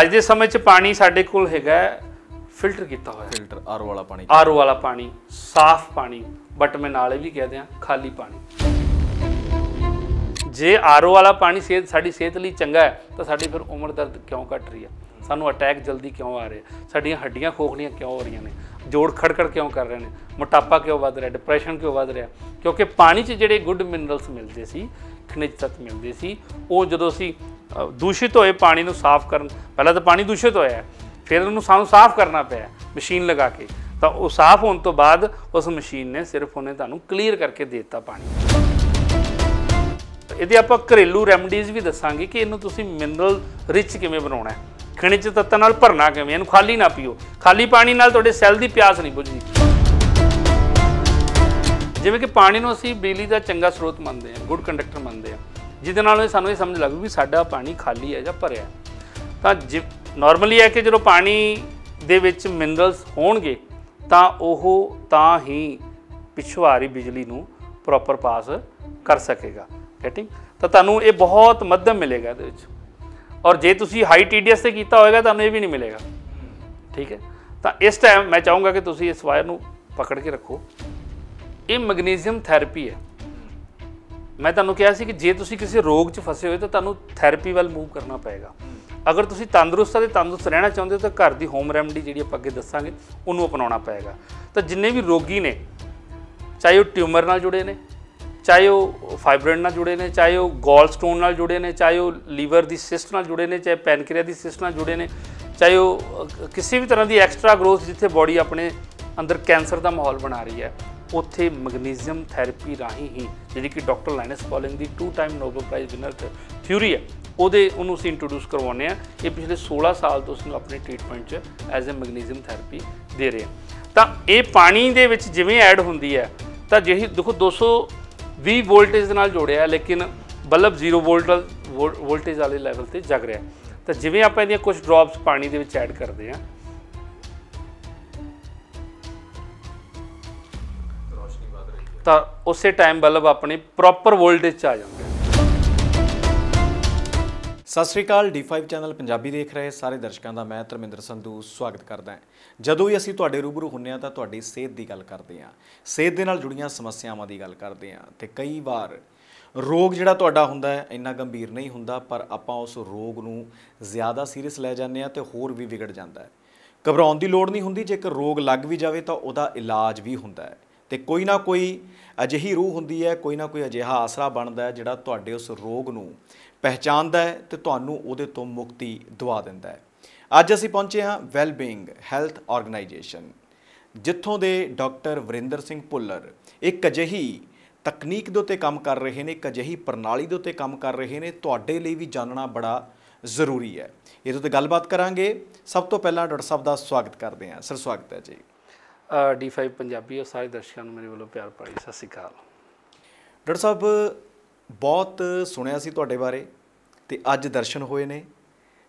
ਅੱਜ ਦੇ ਸਮੇਂ 'ਚ ਪਾਣੀ ਸਾਡੇ ਕੋਲ ਹੈਗਾ ਫਿਲਟਰ ਕੀਤਾ ਹੋਇਆ ਫਿਲਟਰ ਆਰਓ ਵਾਲਾ ਪਾਣੀ ਆਰਓ ਵਾਲਾ ਪਾਣੀ ਸਾਫ਼ ਪਾਣੀ ਬਟ ਮੈਂ ਨਾਲੇ ਵੀ ਕਹਿ ਦਿਆਂ ਖਾਲੀ ਪਾਣੀ ਜੇ ਆਰਓ ਵਾਲਾ ਪਾਣੀ ਸਿਹਤ ਸਾਡੀ ਸਿਹਤ ਲਈ ਚੰਗਾ ਹੈ ਤਾਂ ਸਾਡੀ ਫਿਰ ਉਮਰ ਦਰਦ ਕਿਉਂ ਘਟ ਰਹੀ ਹੈ ਸਾਨੂੰ ਅਟੈਕ ਜਲਦੀ ਕਿਉਂ ਆ ਰਿਹਾ ਸਾਡੀਆਂ ਹੱਡੀਆਂ ਖੋਖਲੀਆਂ ਕਿਉਂ ਹੋ ਰਹੀਆਂ ਨੇ ਜੋੜ ਖੜਖੜ ਕਿਉਂ ਕਰ ਰਹੇ ਨੇ ਮੋਟਾਪਾ ਕਿਉਂ ਵੱਧ ਰਿਹਾ ਡਿਪਰੈਸ਼ਨ ਕਿਉਂ ਵੱਧ ਰਿਹਾ ਕਿਉਂਕਿ ਪਾਣੀ 'ਚ ਜਿਹੜੇ ਗੁੱਡ ਮਿਨਰਲਸ ਮਿਲਦੇ ਸੀ ਖਣਿਜ ਤੱਤ ਮਿਲਦੇ ਸੀ ਉਹ ਜਦੋਂ ਅਸੀਂ ਦੂਸ਼ਿਤ ਹੋਏ ਪਾਣੀ ਨੂੰ ਸਾਫ਼ ਕਰਨ ਪਹਿਲਾਂ ਤਾਂ ਪਾਣੀ ਦੂਸ਼ਿਤ ਹੋਇਆ ਫਿਰ ਉਹਨੂੰ ਸਾਨੂੰ ਸਾਫ਼ ਕਰਨਾ ਪਿਆ ਮਸ਼ੀਨ ਲਗਾ ਕੇ ਤਾਂ ਉਹ ਸਾਫ਼ ਹੋਣ ਤੋਂ ਬਾਅਦ ਉਸ ਮਸ਼ੀਨ ਨੇ ਸਿਰਫ ਉਹਨੇ ਤੁਹਾਨੂੰ ਕਲੀਅਰ ਕਰਕੇ ਦੇ ਦਿੱਤਾ ਪਾਣੀ ਇਹਦੇ ਆਪਾਂ ਘਰੇਲੂ ਰੈਮਡੀਜ਼ ਵੀ ਦੱਸਾਂਗੇ ਕਿ ਇਹਨੂੰ ਤੁਸੀਂ ਮਿਨਰਲ ਰਿਚ ਕਿਵੇਂ ਬਣਾਉਣਾ ਹੈ ਖਣਿਜ ਤੱਤਾਂ ਨਾਲ ਭਰਨਾ ਕਿਵੇਂ ਇਹਨੂੰ ਖਾਲੀ ਨਾ ਪੀਓ ਖਾਲੀ ਪਾਣੀ ਨਾਲ ਤੁਹਾਡੇ ਸੈੱਲ ਦੀ ਪਿਆਸ ਨਹੀਂ ਬੁਝਦੀ ਜਿਵੇਂ ਕਿ ਪਾਣੀ ਨੂੰ ਅਸੀਂ ਬਿਜਲੀ ਦਾ ਚੰਗਾ ਸਰੋਤ ਮੰਨਦੇ ਹਾਂ ਗੁੱਡ ਕੰਡਕਟਰ ਮੰਨਦੇ ਹਾਂ ਜਿਹਦੇ ਨਾਲ ਸਾਨੂੰ ਇਹ ਸਮਝ ਲੱਗੂ ਵੀ ਸਾਡਾ ਪਾਣੀ ਖਾਲੀ ਹੈ ਜਾਂ ਭਰਿਆ ਤਾਂ ਨਾਰਮਲੀ ਹੈ ਕਿ ਜਦੋਂ ਪਾਣੀ ਦੇ ਵਿੱਚ ਮਿਨਰਲਸ ਹੋਣਗੇ ਤਾਂ ਉਹ ਤਾਂ ਹੀ ਪਿਛਵਾਰੀ ਬਿਜਲੀ ਨੂੰ ਪ੍ਰੋਪਰ ਪਾਸ ਕਰ ਸਕੇਗਾ ਕੈਟਿੰਗ ਤਾਂ ਤੁਹਾਨੂੰ ਇਹ ਬਹੁਤ ਮੱਧਮ ਮਿਲੇਗਾ ਇਹਦੇ ਵਿੱਚ ਔਰ ਜੇ ਤੁਸੀਂ ਹਾਈ ਟੀਡੀਐਸ ਤੇ ਕੀਤਾ ਹੋਏਗਾ ਤੁਹਾਨੂੰ ਇਹ ਵੀ ਨਹੀਂ ਮਿਲੇਗਾ ਠੀਕ ਹੈ ਤਾਂ ਇਸ ਟਾਈਮ ਮੈਂ ਚਾਹੂੰਗਾ ਕਿ ਤੁਸੀਂ ਇਸ ਵਾਇਰ ਨੂੰ ਪਕੜ ਕੇ ਰੱਖੋ ਇਹ ਮੈਗਨੀਸ਼ੀਅਮ ਥੈਰੇਪੀ ਹੈ ਮੈਂ ਤੁਹਾਨੂੰ ਕਿਹਾ ਸੀ ਕਿ ਜੇ ਤੁਸੀਂ ਕਿਸੇ ਰੋਗ 'ਚ ਫਸੇ ਹੋਏ ਤਾਂ ਤੁਹਾਨੂੰ ਥੈਰੇਪੀ ਵੱਲ ਮੂਵ ਕਰਨਾ ਪਏਗਾ ਅਗਰ ਤੁਸੀਂ ਤੰਦਰੁਸਤ ਦੇ ਤੰਦਰੁਸਤ ਰਹਿਣਾ ਚਾਹੁੰਦੇ ਹੋ ਤਾਂ ਘਰ ਦੀ ਹੋਮ ਰੈਮਡੀ ਜਿਹੜੀ ਆਪਾਂ ਅੱਗੇ ਦੱਸਾਂਗੇ ਉਹਨੂੰ ਅਪਣਾਉਣਾ ਪਏਗਾ ਤਾਂ ਜਿੰਨੇ ਵੀ ਰੋਗੀ ਨੇ ਚਾਹੇ ਉਹ ਟਿਊਮਰ ਨਾਲ ਜੁੜੇ ਨੇ ਚਾਹੇ ਉਹ ਫਾਈਬਰੋਇਡ ਨਾਲ ਜੁੜੇ ਨੇ ਚਾਹੇ ਉਹ ਗੋਲ ਸਟੋਨ ਨਾਲ ਜੁੜੇ ਨੇ ਚਾਹੇ ਉਹ ਲੀਵਰ ਦੀ ਸਿਸਟ ਨਾਲ ਜੁੜੇ ਨੇ ਚਾਹੇ ਪੈਨਕ੍ਰੀਆ ਦੀ ਸਿਸਟ ਨਾਲ ਜੁੜੇ ਨੇ ਚਾਹੇ ਉਹ ਕਿਸੇ ਵੀ ਤਰ੍ਹਾਂ ਦੀ ਐਕਸਟਰਾ ਗਰੋਥ ਜਿੱਥੇ ਬਾਡੀ ਆਪਣੇ ਅੰਦਰ ਕੈਂਸਰ ਦਾ ਮਾਹੌਲ ਬਣਾ ਰਹੀ ਹੈ ਉੱਥੇ ਮੈਗਨੀਸ਼ੀਅਮ ਥੈਰੇਪੀ ਰਾਹੀਂ ਹੀ ਜਿਹੜੀ ਕਿ ਡਾਕਟਰ ਲਾਇਨਸ ਪੌਲਿੰਗ ਦੀ 2 time Nobel prize winner theory ਹੈ ਉਹਦੇ ਉਹਨੂੰ ਅਸੀਂ ਇੰਟਰੋਡਿਊਸ ਕਰਵਾਉਂਦੇ ਆ ਇਹ ਪਿਛਲੇ 16 ਸਾਲ ਤੋਂ ਉਸਨੂੰ ਆਪਣੇ ਟ੍ਰੀਟਮੈਂਟ 'ਚ ਐਜ਼ ਅ ਮੈਗਨੀਸ਼ੀਅਮ ਥੈਰੇਪੀ ਦੇ ਰਹੇ ਆ ਤਾਂ ਇਹ ਪਾਣੀ ਦੇ ਵਿੱਚ ਜਿਵੇਂ ਐਡ ਹੁੰਦੀ ਹੈ ਤਾਂ ਜਿਹੀ ਦੇਖੋ 220 ਵੋਲਟੇਜ ਦੇ ਨਾਲ ਜੋੜਿਆ ਲੇਕਿਨ ਬਲਬ 0 ਵੋਲਟ ਵੋਲਟੇਜ ਵਾਲੇ ਲੈਵਲ ਤੇ ਜਗ ਰਿਹਾ ਤਾਂ ਜਿਵੇਂ ਆਪਾਂ ਇਹਦੀਆਂ ਕੁਝ ਡ੍ਰੌਪਸ ਪਾਣੀ ਦੇ ਵਿੱਚ ਐਡ ਕਰਦੇ ਆ ਤਾਂ ਉਸੇ ਟਾਈਮ ਬਲਬ ਆਪਣੇ ਪ੍ਰੋਪਰ ਵੋਲਟੇਜ 'ਚ ਆ ਜਾਂਦਾ ਸਤਿ ਸ਼੍ਰੀ ਅਕਾਲ D5 ਚੈਨਲ ਪੰਜਾਬੀ ਦੇਖ ਰਹੇ ਸਾਰੇ ਦਰਸ਼ਕਾਂ ਦਾ ਮੈਂ ਧਰਮਿੰਦਰ ਸੰਧੂ ਸਵਾਗਤ ਕਰਦਾ ਹਾਂ ਜਦੋਂ ਵੀ ਅਸੀਂ ਤੁਹਾਡੇ ਰੂਬਰੂ ਹੁੰਨੇ ਆ ਤਾਂ ਤੁਹਾਡੀ ਸਿਹਤ ਦੀ ਗੱਲ ਕਰਦੇ ਆ ਸਿਹਤ ਦੇ ਨਾਲ ਜੁੜੀਆਂ ਸਮੱਸਿਆਵਾਂ ਦੀ ਗੱਲ ਕਰਦੇ ਆ ਤੇ ਕਈ ਵਾਰ ਰੋਗ ਜਿਹੜਾ ਤੁਹਾਡਾ ਹੁੰਦਾ ਹੈ ਇੰਨਾ ਗੰਭੀਰ ਨਹੀਂ ਹੁੰਦਾ ਪਰ ਆਪਾਂ ਉਸ ਰੋਗ ਨੂੰ ਜ਼ਿਆਦਾ ਸੀਰੀਅਸ ਲੈ ਜਾਂਦੇ ਆ ਤੇ ਹੋਰ ਵੀ ਵਿਗੜ ਜਾਂਦਾ ਹੈ ਘਬਰਾਉਣ ਦੀ ਲੋੜ ਨਹੀਂ ਹੁੰਦੀ ਜੇਕਰ ਰੋਗ ਲੱਗ ਵੀ ਜਾਵੇ ਤਾਂ ਉਹਦਾ ਇਲਾਜ ਵੀ ਹੁੰਦਾ ਹੈ ਤੇ ਕੋਈ ਨਾ ਕੋਈ ਅਜਿਹੀ ਰੂਹ ਹੁੰਦੀ ਹੈ ਕੋਈ ਨਾ ਕੋਈ ਅਜਿਹਾ ਆਸਰਾ ਬਣਦਾ ਹੈ ਜਿਹੜਾ ਤੁਹਾਡੇ ਉਸ ਰੋਗ ਨੂੰ ਪਹਿਚਾਨਦਾ ਹੈ ਤੇ ਤੁਹਾਨੂੰ ਉਹਦੇ ਤੋਂ ਮੁਕਤੀ ਦਵਾ ਦਿੰਦਾ ਹੈ ਅੱਜ ਅਸੀਂ ਪਹੁੰਚੇ ਹਾਂ ਵੈਲਬੀਇੰਗ ਹੈਲਥ ਆਰਗੇਨਾਈਜੇਸ਼ਨ ਜਿੱਥੋਂ ਦੇ ਡਾਕਟਰ ਵਰਿੰਦਰ ਸਿੰਘ ਪੁੱਲਰ ਇੱਕ ਅਜਿਹੀ ਤਕਨੀਕ ਦੇ ਉੱਤੇ ਕੰਮ ਕਰ ਰਹੇ ਨੇ ਇੱਕ ਅਜਿਹੀ ਪ੍ਰਣਾਲੀ ਦੇ ਉੱਤੇ ਕੰਮ ਕਰ ਰਹੇ ਨੇ ਤੁਹਾਡੇ ਲਈ ਵੀ ਜਾਣਨਾ ਬੜਾ ਜ਼ਰੂਰੀ ਹੈ ਇਹਦੇ ਉੱਤੇ ਗੱਲਬਾਤ ਕਰਾਂਗੇ ਸਭ ਤੋਂ ਪਹਿਲਾਂ ਡਾਕਟਰ ਸਾਹਿਬ ਦਾ ਸਵਾਗਤ ਕਰਦੇ ਹਾਂ ਸਰ ਸਵਾਗਤ ਹੈ ਜੀ ਡੀ5 ਪੰਜਾਬੀ ਔਰ ਸਾਰੇ ਦਰਸ਼ਕਾਂ ਨੂੰ ਮੇਰੇ ਵੱਲੋਂ ਪਿਆਰ ਭਰੀ ਸਤਿ ਸ੍ਰੀ ਅਕਾਲ ਡਾਕਟਰ ਸਾਹਿਬ ਬਹੁਤ ਸੁਣਿਆ ਸੀ ਤੁਹਾਡੇ ਬਾਰੇ ਤੇ ਅੱਜ ਦਰਸ਼ਨ ਹੋਏ ਨੇ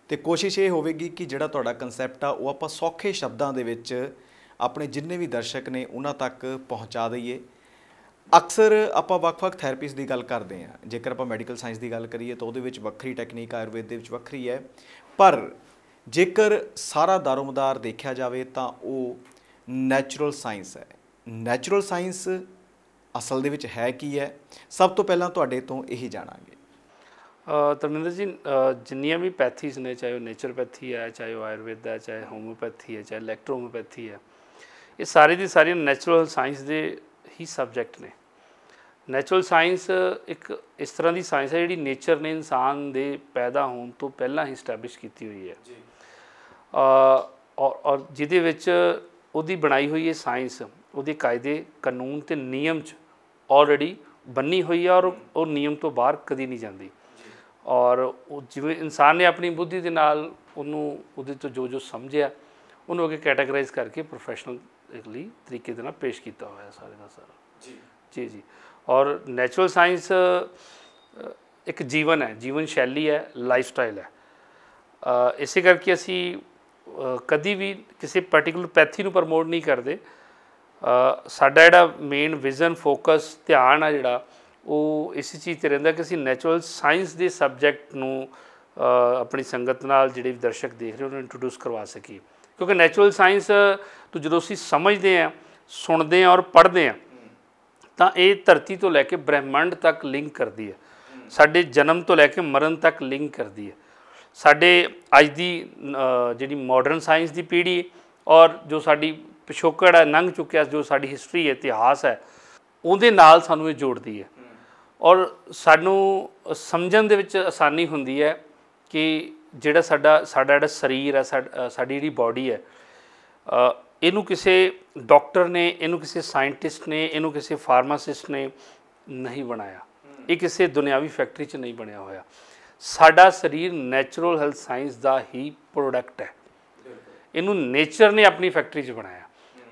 ਤੇ ਕੋਸ਼ਿਸ਼ ਇਹ ਹੋਵੇਗੀ ਕਿ ਜਿਹੜਾ ਤੁਹਾਡਾ ਕਨਸੈਪਟ ਆ ਉਹ ਆਪਾਂ ਸੌਖੇ ਸ਼ਬਦਾਂ ਦੇ ਵਿੱਚ ਆਪਣੇ ਜਿੰਨੇ ਵੀ ਦਰਸ਼ਕ ਨੇ ਉਹਨਾਂ ਤੱਕ ਪਹੁੰਚਾ ਦਈਏ ਅਕਸਰ ਆਪਾਂ ਵੱਖ-ਵੱਖ ਥੈਰੇਪੀਸ ਦੀ ਗੱਲ ਕਰਦੇ ਆ ਜੇਕਰ ਆਪਾਂ ਮੈਡੀਕਲ ਸਾਇੰਸ ਦੀ ਗੱਲ ਕਰੀਏ ਤਾਂ ਉਹਦੇ ਵਿੱਚ ਵੱਖਰੀ ਟੈਕਨੀਕ ਆਯੁਰਵੇਦ ਦੇ ਵਿੱਚ ਵੱਖਰੀ ਹੈ ਪਰ ਜੇਕਰ ਸਾਰਾ ਦਾਰੋਮਦਾਰ ਦੇਖਿਆ ਜਾਵੇ ਤਾਂ ਉਹ ਨੈਚੁਰਲ ਸਾਇੰਸ ਹੈ ਨੈਚੁਰਲ ਸਾਇੰਸ ਅਸਲ ਦੇ ਵਿੱਚ ਹੈ ਕੀ ਹੈ ਸਭ ਤੋਂ ਪਹਿਲਾਂ ਤੁਹਾਡੇ ਤੋਂ ਇਹ ਜਾਣਾਂਗੇ ਤਰਮਿੰਦਰ ਜੀ ਜਿੰਨੀਆਂ ਵੀ ਪੈਥੀਸ ਨੇ ਚਾਹੇ ਉਹ ਨੇਚਰਪੈਥੀ ਹੈ ਚਾਹੇ ਉਹ ਆਯੁਰਵੇਦ ਹੈ ਚਾਹੇ ਹੋਮੋਪੈਥੀ ਹੈ ਚਾਹੇ ਇਲੈਕਟ੍ਰੋਮੋਪੈਥੀ ਹੈ ਇਹ ਸਾਰੇ ਦੀ ਸਾਰੀ ਨੈਚੁਰਲ ਸਾਇੰਸ ਦੇ ਹੀ ਸਬਜੈਕਟ ਨੇ ਨੈਚੁਰਲ ਸਾਇੰਸ ਇੱਕ ਇਸ ਤਰ੍ਹਾਂ ਦੀ ਸਾਇੰਸ ਹੈ ਜਿਹੜੀ ਨੇਚਰ ਨੇ ਇਨਸਾਨ ਦੇ ਪੈਦਾ ਹੋਣ ਤੋਂ ਪਹਿਲਾਂ ਹੀ ਸਟੈਬਲਿਸ਼ ਕੀਤੀ ਹੋਈ ਹੈ ਜੀ ਔਰ ਔਰ ਜਿਹਦੇ ਵਿੱਚ ਉਹਦੀ ਬਣਾਈ ਹੋਈ ਇਹ ਸਾਇੰਸ ਉਹਦੇ ਕਾਇਦੇ ਕਾਨੂੰਨ ਤੇ ਨਿਯਮ 'ਚ ਆਲਰੇਡੀ ਬੰਨੀ ਹੋਈ ਆ ਔਰ ਉਹ ਨਿਯਮ ਤੋਂ ਬਾਹਰ ਕਦੀ ਨਹੀਂ ਜਾਂਦੀ ਔਰ ਉਹ ਜਿਵੇਂ ਇਨਸਾਨ ਨੇ ਆਪਣੀ ਬੁੱਧੀ ਦੇ ਨਾਲ ਉਹਨੂੰ ਉਹਦੇ ਤੋਂ ਜੋ ਜੋ ਸਮਝਿਆ ਉਹਨੂੰ ਅਗੇ ਕੈਟਾਗਰਾਈਜ਼ ਕਰਕੇ ਪ੍ਰੋਫੈਸ਼ਨਲ ਲਈ ਤਰੀਕੇ ਦੇ ਨਾਲ ਪੇਸ਼ ਕੀਤਾ ਹੋਇਆ ਸਾਰੇ ਦਾ ਸਾਰਾ ਜੀ ਜੀ ਜੀ ਔਰ ਨੇਚਰਲ ਸਾਇੰਸ ਇੱਕ ਜੀਵਨ ਹੈ ਜੀਵਨ ਸ਼ੈਲੀ ਹੈ ਲਾਈਫ ਸਟਾਈਲ ਹੈ ਇਸੇ ਕਰਕੇ ਅਸੀਂ ਕਦੀ ਵੀ ਕਿਸੇ ਪਾਰਟਿਕੂਲਰ ਪੈਥੀ ਨੂੰ ਪ੍ਰਮੋਟ ਨਹੀਂ ਕਰਦੇ ਸਾਡਾ ਜਿਹੜਾ ਮੇਨ ਵਿਜ਼ਨ ਫੋਕਸ ਧਿਆਨ ਆ ਜਿਹੜਾ ਉਹ ਇਸ ਚੀਜ਼ ਤੇ ਰਹਿੰਦਾ ਕਿ ਅਸੀਂ ਨੈਚੁਰਲ ਸਾਇੰਸ ਦੇ ਸਬਜੈਕਟ ਨੂੰ ਆਪਣੀ ਸੰਗਤ ਨਾਲ ਜਿਹੜੇ ਵੀ ਦਰਸ਼ਕ ਦੇਖ ਰਹੇ ਉਹਨਾਂ ਨੂੰ ਇੰਟਰੋਡਿਊਸ ਕਰਵਾ ਸਕੀਏ ਕਿਉਂਕਿ ਨੈਚੁਰਲ ਸਾਇੰਸ ਤੋਂ ਜਦੋਂ ਅਸੀਂ ਸਮਝਦੇ ਆ ਸੁਣਦੇ ਆ ਔਰ ਪੜ੍ਹਦੇ ਆ ਤਾਂ ਇਹ ਧਰਤੀ ਤੋਂ ਲੈ ਕੇ ਬ੍ਰਹਿਮੰਡ ਤੱਕ ਲਿੰਕ ਕਰਦੀ ਹੈ ਸਾਡੇ ਜਨਮ ਤੋਂ ਲੈ ਕੇ ਮਰਨ ਤੱਕ ਲਿੰਕ ਕਰਦੀ ਹੈ ਸਾਡੇ ਅੱਜ ਦੀ ਜਿਹੜੀ ਮਾਡਰਨ ਸਾਇੰਸ ਦੀ ਪੀੜ੍ਹੀ ਔਰ ਜੋ ਸਾਡੀ ਪਿਛੋਕੜ ਹੈ ਨੰਗ ਚੁੱਕਿਆ ਜੋ ਸਾਡੀ ਹਿਸਟਰੀ ਹੈ ਇਤਿਹਾਸ ਹੈ ਉਹਦੇ ਨਾਲ ਸਾਨੂੰ ਇਹ ਜੋੜਦੀ ਹੈ ਔਰ ਸਾਨੂੰ ਸਮਝਣ ਦੇ ਵਿੱਚ ਆਸਾਨੀ ਹੁੰਦੀ ਹੈ ਕਿ ਜਿਹੜਾ ਸਾਡਾ ਸਾਡਾ ਜਿਹੜਾ ਸਰੀਰ ਹੈ ਸਾਡੀ ਜਿਹੜੀ ਬਾਡੀ ਹੈ ਇਹਨੂੰ ਕਿਸੇ ਡਾਕਟਰ ਨੇ ਇਹਨੂੰ ਕਿਸੇ ਸਾਇੰਟਿਸਟ ਨੇ ਇਹਨੂੰ ਕਿਸੇ ਫਾਰਮਾਸਿਸਟ ਨੇ ਨਹੀਂ ਬਣਾਇਆ ਇਹ ਕਿਸੇ ਦੁਨਿਆਵੀ ਫੈਕਟਰੀ 'ਚ ਨਹੀਂ ਬਣਿਆ ਹੋਇਆ ਸਾਡਾ ਸਰੀਰ ਨੇਚਰਲ ਹੈਲਥ ਸਾਇੰਸ ਦਾ ਹੀ ਪ੍ਰੋਡਕਟ ਹੈ ਇਹਨੂੰ ਨੇਚਰ ਨੇ ਆਪਣੀ ਫੈਕਟਰੀ 'ਚ ਬਣਾਇਆ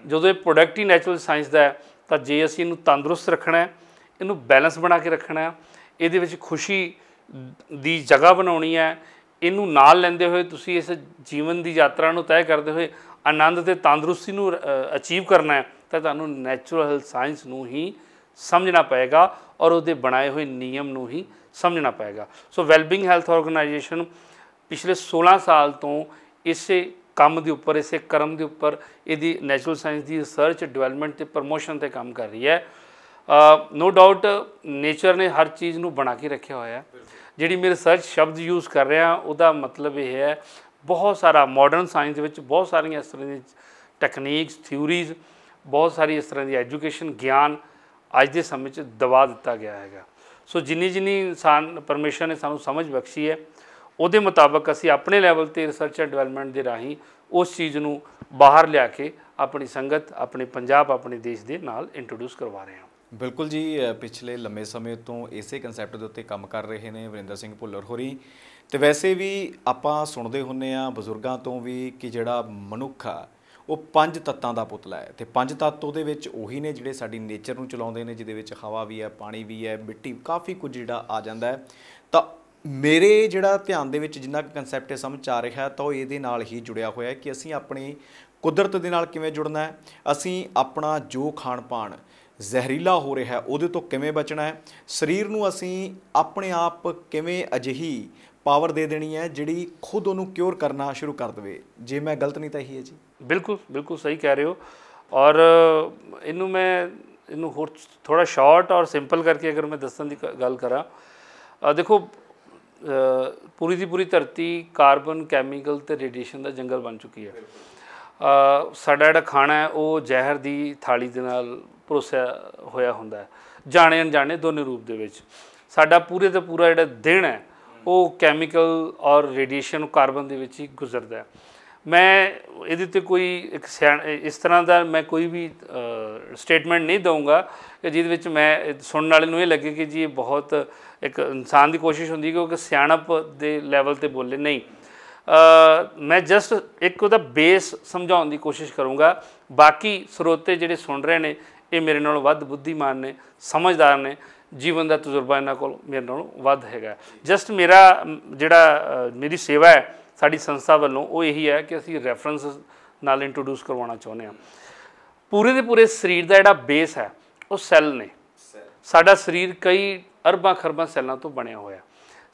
ਜਦੋਂ ਇਹ ਪ੍ਰੋਡਕਟ ਹੀ ਨੇਚਰਲ ਸਾਇੰਸ ਦਾ ਹੈ ਤਾਂ ਜੇ ਅਸੀਂ ਇਹਨੂੰ ਤੰਦਰੁਸਤ ਰੱਖਣਾ ਹੈ ਇਹਨੂੰ ਬੈਲੈਂਸ ਬਣਾ ਕੇ ਰੱਖਣਾ ਹੈ ਇਹਦੇ ਵਿੱਚ ਖੁਸ਼ੀ ਦੀ ਜਗ੍ਹਾ ਬਣਾਉਣੀ ਹੈ ਇਹਨੂੰ ਨਾਲ ਲੈਂਦੇ ਹੋਏ ਤੁਸੀਂ ਇਸ ਜੀਵਨ ਦੀ ਯਾਤਰਾ ਨੂੰ ਤੈਅ ਕਰਦੇ ਹੋਏ ਆਨੰਦ ਤੇ ਤੰਦਰੁਸਤੀ ਨੂੰ ਅਚੀਵ ਕਰਨਾ ਹੈ ਤਾਂ ਤੁਹਾਨੂੰ ਨੇਚਰਲ ਹੈਲਥ ਸਾਇੰਸ ਨੂੰ ਹੀ ਸਮਝਣਾ ਪਏਗਾ ਔਰ ਉਹਦੇ ਬਣਾਏ ਹੋਏ ਨਿਯਮ ਨੂੰ ਹੀ ਸਮਝਣਾ ਪਏਗਾ ਸੋ ਵੈਲਬਿੰਗ ਹੈਲਥ ਆਰਗੇਨਾਈਜੇਸ਼ਨ ਪਿਛਲੇ 16 ਸਾਲ ਤੋਂ ਇਸੇ ਕੰਮ ਦੇ ਉੱਪਰ ਇਸੇ ਕਰਮ ਦੇ ਉੱਪਰ ਇਹਦੀ ਨੈਚੁਰਲ ਸਾਇੰਸ ਦੀ ਰਿਸਰਚ ਡਿਵੈਲਪਮੈਂਟ ਤੇ ਪ੍ਰੋਮੋਸ਼ਨ ਤੇ ਕੰਮ ਕਰ ਰਹੀ ਹੈ ਨੋ ਡਾਊਟ ਨੇਚਰ ਨੇ ਹਰ ਚੀਜ਼ ਨੂੰ ਬਣਾ ਕੇ ਰੱਖਿਆ ਹੋਇਆ ਹੈ ਜਿਹੜੀ ਮੈਂ ਰਿਸਰਚ ਸ਼ਬਦ ਯੂਜ਼ ਕਰ ਰਿਹਾ ਉਹਦਾ ਮਤਲਬ ਇਹ ਹੈ ਬਹੁਤ ਸਾਰਾ ਮਾਡਰਨ ਸਾਇੰਸ ਵਿੱਚ ਬਹੁਤ ਸਾਰੀਆਂ ਇਸ ਤਰ੍ਹਾਂ ਦੀ ਟੈਕਨੀਕਸ ਥਿਊਰੀਜ਼ ਬਹੁਤ ਸਾਰੀ ਇਸ ਤਰ੍ਹਾਂ ਦੀ ਐਜੂਕੇਸ਼ਨ ਗਿਆਨ ਅੱਜ ਦੇ ਸਮੇਂ 'ਚ ਦਵਾ ਦਿੱਤਾ ਗਿਆ ਹੈਗਾ ਸੋ ਜਿੰਨੀ ਜਿੰਨੀ ਇਨਸਾਨ ਪਰਮੇਸ਼ਰ ਨੇ ਸਾਨੂੰ ਸਮਝ ਬਖਸ਼ੀ ਹੈ ਉਹਦੇ ਮੁਤਾਬਕ ਅਸੀਂ ਆਪਣੇ ਲੈਵਲ ਤੇ ਰਿਸਰਚ ਐਂਡ ਡਿਵੈਲਪਮੈਂਟ ਦੇ ਰਾਹੀਂ ਉਸ ਚੀਜ਼ ਨੂੰ ਬਾਹਰ ਲਿਆ ਕੇ ਆਪਣੀ ਸੰਗਤ ਆਪਣੇ ਪੰਜਾਬ ਆਪਣੇ ਦੇਸ਼ ਦੇ ਨਾਲ ਇੰਟਰੋਡਿਊਸ ਕਰਵਾ ਰਹੇ ਹਾਂ ਬਿਲਕੁਲ ਜੀ ਪਿਛਲੇ ਲੰਮੇ ਸਮੇਂ ਤੋਂ ਇਸੇ ਕਨਸੈਪਟ ਦੇ ਉੱਤੇ ਕੰਮ ਕਰ ਰਹੇ ਨੇ ਵਰਿੰਦਰ ਸਿੰਘ ਭੁੱਲਰ ਹੋਰੀ ਤੇ ਵੈਸੇ ਵੀ ਆਪਾਂ ਸੁਣਦੇ ਹੁੰਨੇ ਆ ਬਜ਼ੁਰਗਾਂ ਤੋਂ ਵੀ ਕਿ ਜਿਹੜਾ ਮਨੁੱਖ ਆ ਉਹ ਪੰਜ ਤੱਤਾਂ ਦਾ ਪੁਤਲਾ ਹੈ ਤੇ ਪੰਜ ਤੱਤ ਉਹਦੇ ਵਿੱਚ ਉਹੀ ਨੇ ਜਿਹੜੇ ਸਾਡੀ ਨੇਚਰ ਨੂੰ ਚਲਾਉਂਦੇ ਨੇ ਜਿਹਦੇ ਵਿੱਚ ਹਵਾ ਵੀ ਹੈ ਪਾਣੀ ਵੀ ਹੈ ਮਿੱਟੀ ਕਾਫੀ ਕੁਝ ਜਿਹੜਾ ਆ ਜਾਂਦਾ ਹੈ ਤਾਂ ਮੇਰੇ ਜਿਹੜਾ ਧਿਆਨ ਦੇ ਵਿੱਚ ਜਿੰਨਾ ਕਨਸੈਪਟ ਸਮਝ ਆ ਰਿਹਾ ਤਾਂ ਉਹ ਇਹਦੇ ਨਾਲ ਹੀ ਜੁੜਿਆ ਹੋਇਆ ਹੈ ਕਿ ਅਸੀਂ ਆਪਣੀ ਕੁਦਰਤ ਦੇ ਨਾਲ ਕਿਵੇਂ ਜੁੜਨਾ ਹੈ ਅਸੀਂ ਆਪਣਾ ਜੋ ਖਾਣ ਪਾਣ ਜ਼ਹਿਰੀਲਾ ਹੋ ਰਿਹਾ ਹੈ ਉਹਦੇ ਤੋਂ ਕਿਵੇਂ ਬਚਣਾ ਹੈ ਸਰੀਰ ਨੂੰ ਅਸੀਂ ਆਪਣੇ ਆਪ ਕਿਵੇਂ ਅਜਿਹੀ ਪਾਵਰ ਦੇ ਦੇਣੀ ਹੈ ਜਿਹੜੀ ਖੁਦ ਉਹਨੂੰ ਕਿਉਰ ਕਰਨਾ ਸ਼ੁਰੂ ਕਰ ਦੇਵੇ ਜੇ ਮੈਂ ਗਲਤ ਨਹੀਂ ਤਾਂ ਇਹੀ ਹੈ ਜੀ ਬਿਲਕੁਲ ਬਿਲਕੁਲ ਸਹੀ ਕਹਿ ਰਹੇ ਹੋ ਔਰ ਇਹਨੂੰ ਮੈਂ ਇਹਨੂੰ ਹੋਰ ਥੋੜਾ ਸ਼ਾਰਟ ਔਰ ਸਿੰਪਲ ਕਰਕੇ ਅਗਰ ਮੈਂ ਦੱਸਣ ਦੀ ਗੱਲ ਕਰਾਂ ਦੇਖੋ ਪੂਰੀ ਦੀ ਪੂਰੀ ਧਰਤੀ ਕਾਰਬਨ ਕੈਮੀਕਲ ਤੇ ਰੇਡੀਏਸ਼ਨ ਦਾ ਜੰਗਲ ਬਣ ਚੁੱਕੀ ਹੈ ਸਾਡਾ ਜਿਹੜਾ ਖਾਣਾ ਹੈ ਉਹ ਜ਼ਹਿਰ ਦੀ ਥਾਲੀ ਦੇ ਨਾਲ ਪਰੋਸਿਆ ਹੋਇਆ ਹੁੰਦਾ ਜਾਣੇ ਅਣਜਾਣੇ ਦੋਨੇ ਰੂਪ ਦੇ ਵਿੱਚ ਸਾਡਾ ਪੂਰੇ ਤੇ ਪੂਰਾ ਜਿਹੜਾ ਦਿਨ ਹੈ ਉਹ ਕੈਮੀਕਲ ਔਰ ਰੇਡੀਏਸ਼ਨ ਕਾਰਬਨ ਦੇ ਵਿੱਚ ਹੀ ਗੁਜ਼ਰਦਾ ਹੈ ਮੈਂ ਇਹਦੇ ਤੇ ਕੋਈ ਇੱਕ ਇਸ ਤਰ੍ਹਾਂ ਦਾ ਮੈਂ ਕੋਈ ਵੀ ਸਟੇਟਮੈਂਟ ਨਹੀਂ ਦਊਂਗਾ ਕਿ ਜਿਹਦੇ ਵਿੱਚ ਮੈਂ ਸੁਣਨ ਵਾਲੇ ਨੂੰ ਇਹ ਲੱਗੇ ਕਿ ਜੀ ਇਹ ਬਹੁਤ ਇੱਕ ਇਨਸਾਨ ਦੀ ਕੋਸ਼ਿਸ਼ ਹੁੰਦੀ ਕਿ ਉਹ ਸਿਆਣਪ ਦੇ ਲੈਵਲ ਤੇ ਬੋਲੇ ਨਹੀਂ ਮੈਂ ਜਸਟ ਇੱਕ ਉਹਦਾ ਬੇਸ ਸਮਝਾਉਣ ਦੀ ਕੋਸ਼ਿਸ਼ ਕਰੂੰਗਾ ਬਾਕੀ ਸਰੋਤੇ ਜਿਹੜੇ ਸੁਣ ਰਹੇ ਨੇ ਇਹ ਮੇਰੇ ਨਾਲੋਂ ਵੱਧ ਬੁੱਧੀਮਾਨ ਨੇ ਸਮਝਦਾਰ ਨੇ ਜੀਵਨ ਦਾ ਤਜਰਬਾ ਇਹਨਾਂ ਕੋਲ ਮੇਰੇ ਨਾਲੋਂ ਵੱਧ ਹੈਗਾ ਜਸਟ ਮੇਰਾ ਜਿਹੜਾ ਮੇਰੀ ਸੇਵਾ ਹੈ ਸਾਡੀ ਸੰਸਥਾ ਵੱਲੋਂ ਉਹ ਇਹੀ ਹੈ ਕਿ ਅਸੀਂ ਰੈਫਰੈਂਸ ਨਾਲ ਇੰਟਰੋਡਿਊਸ ਕਰਵਾਉਣਾ ਚਾਹੁੰਦੇ ਹਾਂ ਪੂਰੇ ਦੇ ਪੂਰੇ ਸਰੀਰ ਦਾ ਜਿਹੜਾ ਬੇਸ ਹੈ ਉਹ ਸੈੱਲ ਨੇ ਸਾਡਾ ਸਰੀਰ ਕਈ ਅਰਬਾਂ ਖਰਬਾਂ ਸੈੱਲਾਂ ਤੋਂ ਬਣਿਆ ਹੋਇਆ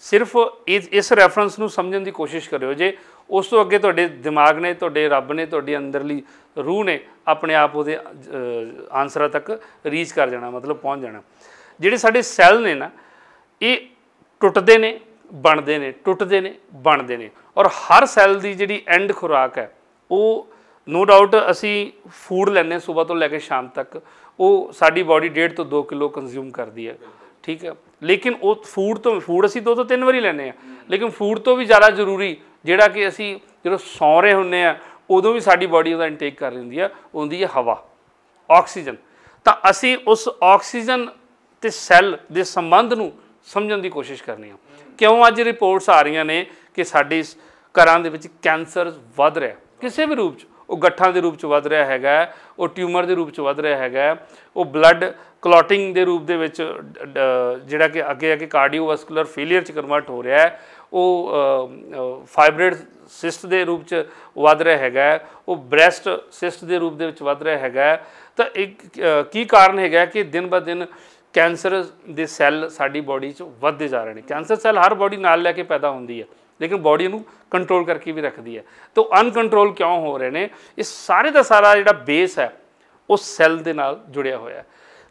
ਸਿਰਫ ਇਸ ਰੈਫਰੈਂਸ ਨੂੰ ਸਮਝਣ ਦੀ ਕੋਸ਼ਿਸ਼ ਕਰਿਓ ਜੇ ਉਸ ਤੋਂ ਅੱਗੇ ਤੁਹਾਡੇ ਦਿਮਾਗ ਨੇ ਤੁਹਾਡੇ ਰੱਬ ਨੇ ਤੁਹਾਡੀ ਅੰਦਰਲੀ ਰੂਹ ਨੇ ਆਪਣੇ ਆਪ ਉਹਦੇ ਆਨਸਰਾਂ ਤੱਕ ਰੀਚ ਕਰ ਜਾਣਾ ਮਤਲਬ ਪਹੁੰਚ ਜਾਣਾ ਜਿਹੜੇ ਸਾਡੇ ਸੈੱਲ ਨੇ ਨਾ ਇਹ ਟੁੱਟਦੇ ਨੇ ਬਣਦੇ ਨੇ ਟੁੱਟਦੇ ਨੇ ਬਣਦੇ ਨੇ ਔਰ ਹਰ ਸੈੱਲ ਦੀ ਜਿਹੜੀ ਐਂਡ ਖੁਰਾਕ ਹੈ ਉਹ ਨੋ ਡਾਊਟ ਅਸੀਂ ਫੂਡ ਲੈਂਦੇ ਸਵੇਰ ਤੋਂ ਲੈ ਕੇ ਸ਼ਾਮ ਤੱਕ ਉਹ ਸਾਡੀ ਬਾਡੀ 1.5 ਤੋਂ 2 ਕਿਲੋ ਕੰਜ਼ਿਊਮ ਕਰਦੀ ਹੈ ਠੀਕ ਹੈ ਲੇਕਿਨ ਉਹ ਫੂਡ ਤੋਂ ਫੂਡ ਅਸੀਂ ਦੋ ਤੋਂ ਤਿੰਨ ਵਾਰੀ ਲੈਂਦੇ ਆ ਲੇਕਿਨ ਫੂਡ ਤੋਂ ਵੀ ਜ਼ਿਆਦਾ ਜ਼ਰੂਰੀ ਜਿਹੜਾ ਕਿ ਅਸੀਂ ਜਦੋਂ ਸੌਂ ਰਹੇ ਹੁੰਨੇ ਆ ਉਦੋਂ ਵੀ ਸਾਡੀ ਬਾਡੀ ਉਹਦਾ ਇਨਟੇਕ ਕਰ ਰਹੀ ਹੁੰਦੀ ਆ ਉਹਦੀ ਹੈ ਹਵਾ ਆਕਸੀਜਨ ਤਾਂ ਅਸੀਂ ਉਸ ਆਕਸੀਜਨ ਤੇ ਸੈੱਲ ਦੇ ਸੰਬੰਧ ਨੂੰ ਸਮਝਣ ਦੀ ਕੋਸ਼ਿਸ਼ ਕਰਨੀ ਆ ਕਿਉਂ ਅੱਜ ਰਿਪੋਰਟਸ ਆ ਰਹੀਆਂ ਨੇ ਕਿ ਸਾਡੇ ਘਰਾਂ ਦੇ ਵਿੱਚ ਕੈਂਸਰ ਵੱਧ ਰਿਹਾ ਕਿਸੇ ਵੀ ਰੂਪ 'ਚ ਉਹ ਗੱਠਾਂ ਦੇ ਰੂਪ 'ਚ ਵੱਧ ਰਿਹਾ ਹੈਗਾ ਉਹ ਟਿਊਮਰ ਦੇ ਰੂਪ 'ਚ ਵੱਧ ਰਿਹਾ ਹੈਗਾ ਉਹ ਬਲੱਡ ਕਲੋਟਿੰਗ ਦੇ ਰੂਪ ਦੇ ਵਿੱਚ ਜਿਹੜਾ ਕਿ ਅੱਗੇ ਅੱਗੇ ਕਾਰਡੀਓਵੈਸਕੂਲਰ ਫੇਲਿਅਰ 'ਚ ਕਨਵਰਟ ਹੋ ਰਿਹਾ ਹੈ ਉਹ ਫਾਈਬਰੇਟ ਸਿਸਟ ਦੇ ਰੂਪ ਚ ਵਧ ਰਿਹਾ ਹੈਗਾ ਉਹ ਬ੍ਰੈਸਟ ਸਿਸਟ ਦੇ ਰੂਪ ਦੇ ਵਿੱਚ ਵਧ ਰਿਹਾ ਹੈਗਾ ਤਾਂ ਇੱਕ ਕੀ ਕਾਰਨ ਹੈਗਾ ਕਿ ਦਿਨ ਬਦ ਦਿਨ ਕੈਂਸਰ ਦੇ ਸੈੱਲ ਸਾਡੀ ਬਾਡੀ 'ਚ ਵੱਧਦੇ ਜਾ ਰਹੇ ਨੇ ਕੈਂਸਰ ਸੈੱਲ ਹਰ ਬਾਡੀ ਨਾਲ ਲੈ ਕੇ ਪੈਦਾ ਹੁੰਦੀ ਹੈ ਲੇਕਿਨ ਬਾਡੀ ਨੂੰ ਕੰਟਰੋਲ ਕਰਕੇ ਵੀ ਰੱਖਦੀ ਹੈ ਤਾਂ ਅਨਕੰਟਰੋਲ ਕਿਉਂ ਹੋ ਰਹੇ ਨੇ ਇਹ ਸਾਰੇ ਦਾ ਸਾਰਾ ਜਿਹੜਾ ਬੇਸ ਹੈ ਉਹ ਸੈੱਲ ਦੇ ਨਾਲ ਜੁੜਿਆ ਹੋਇਆ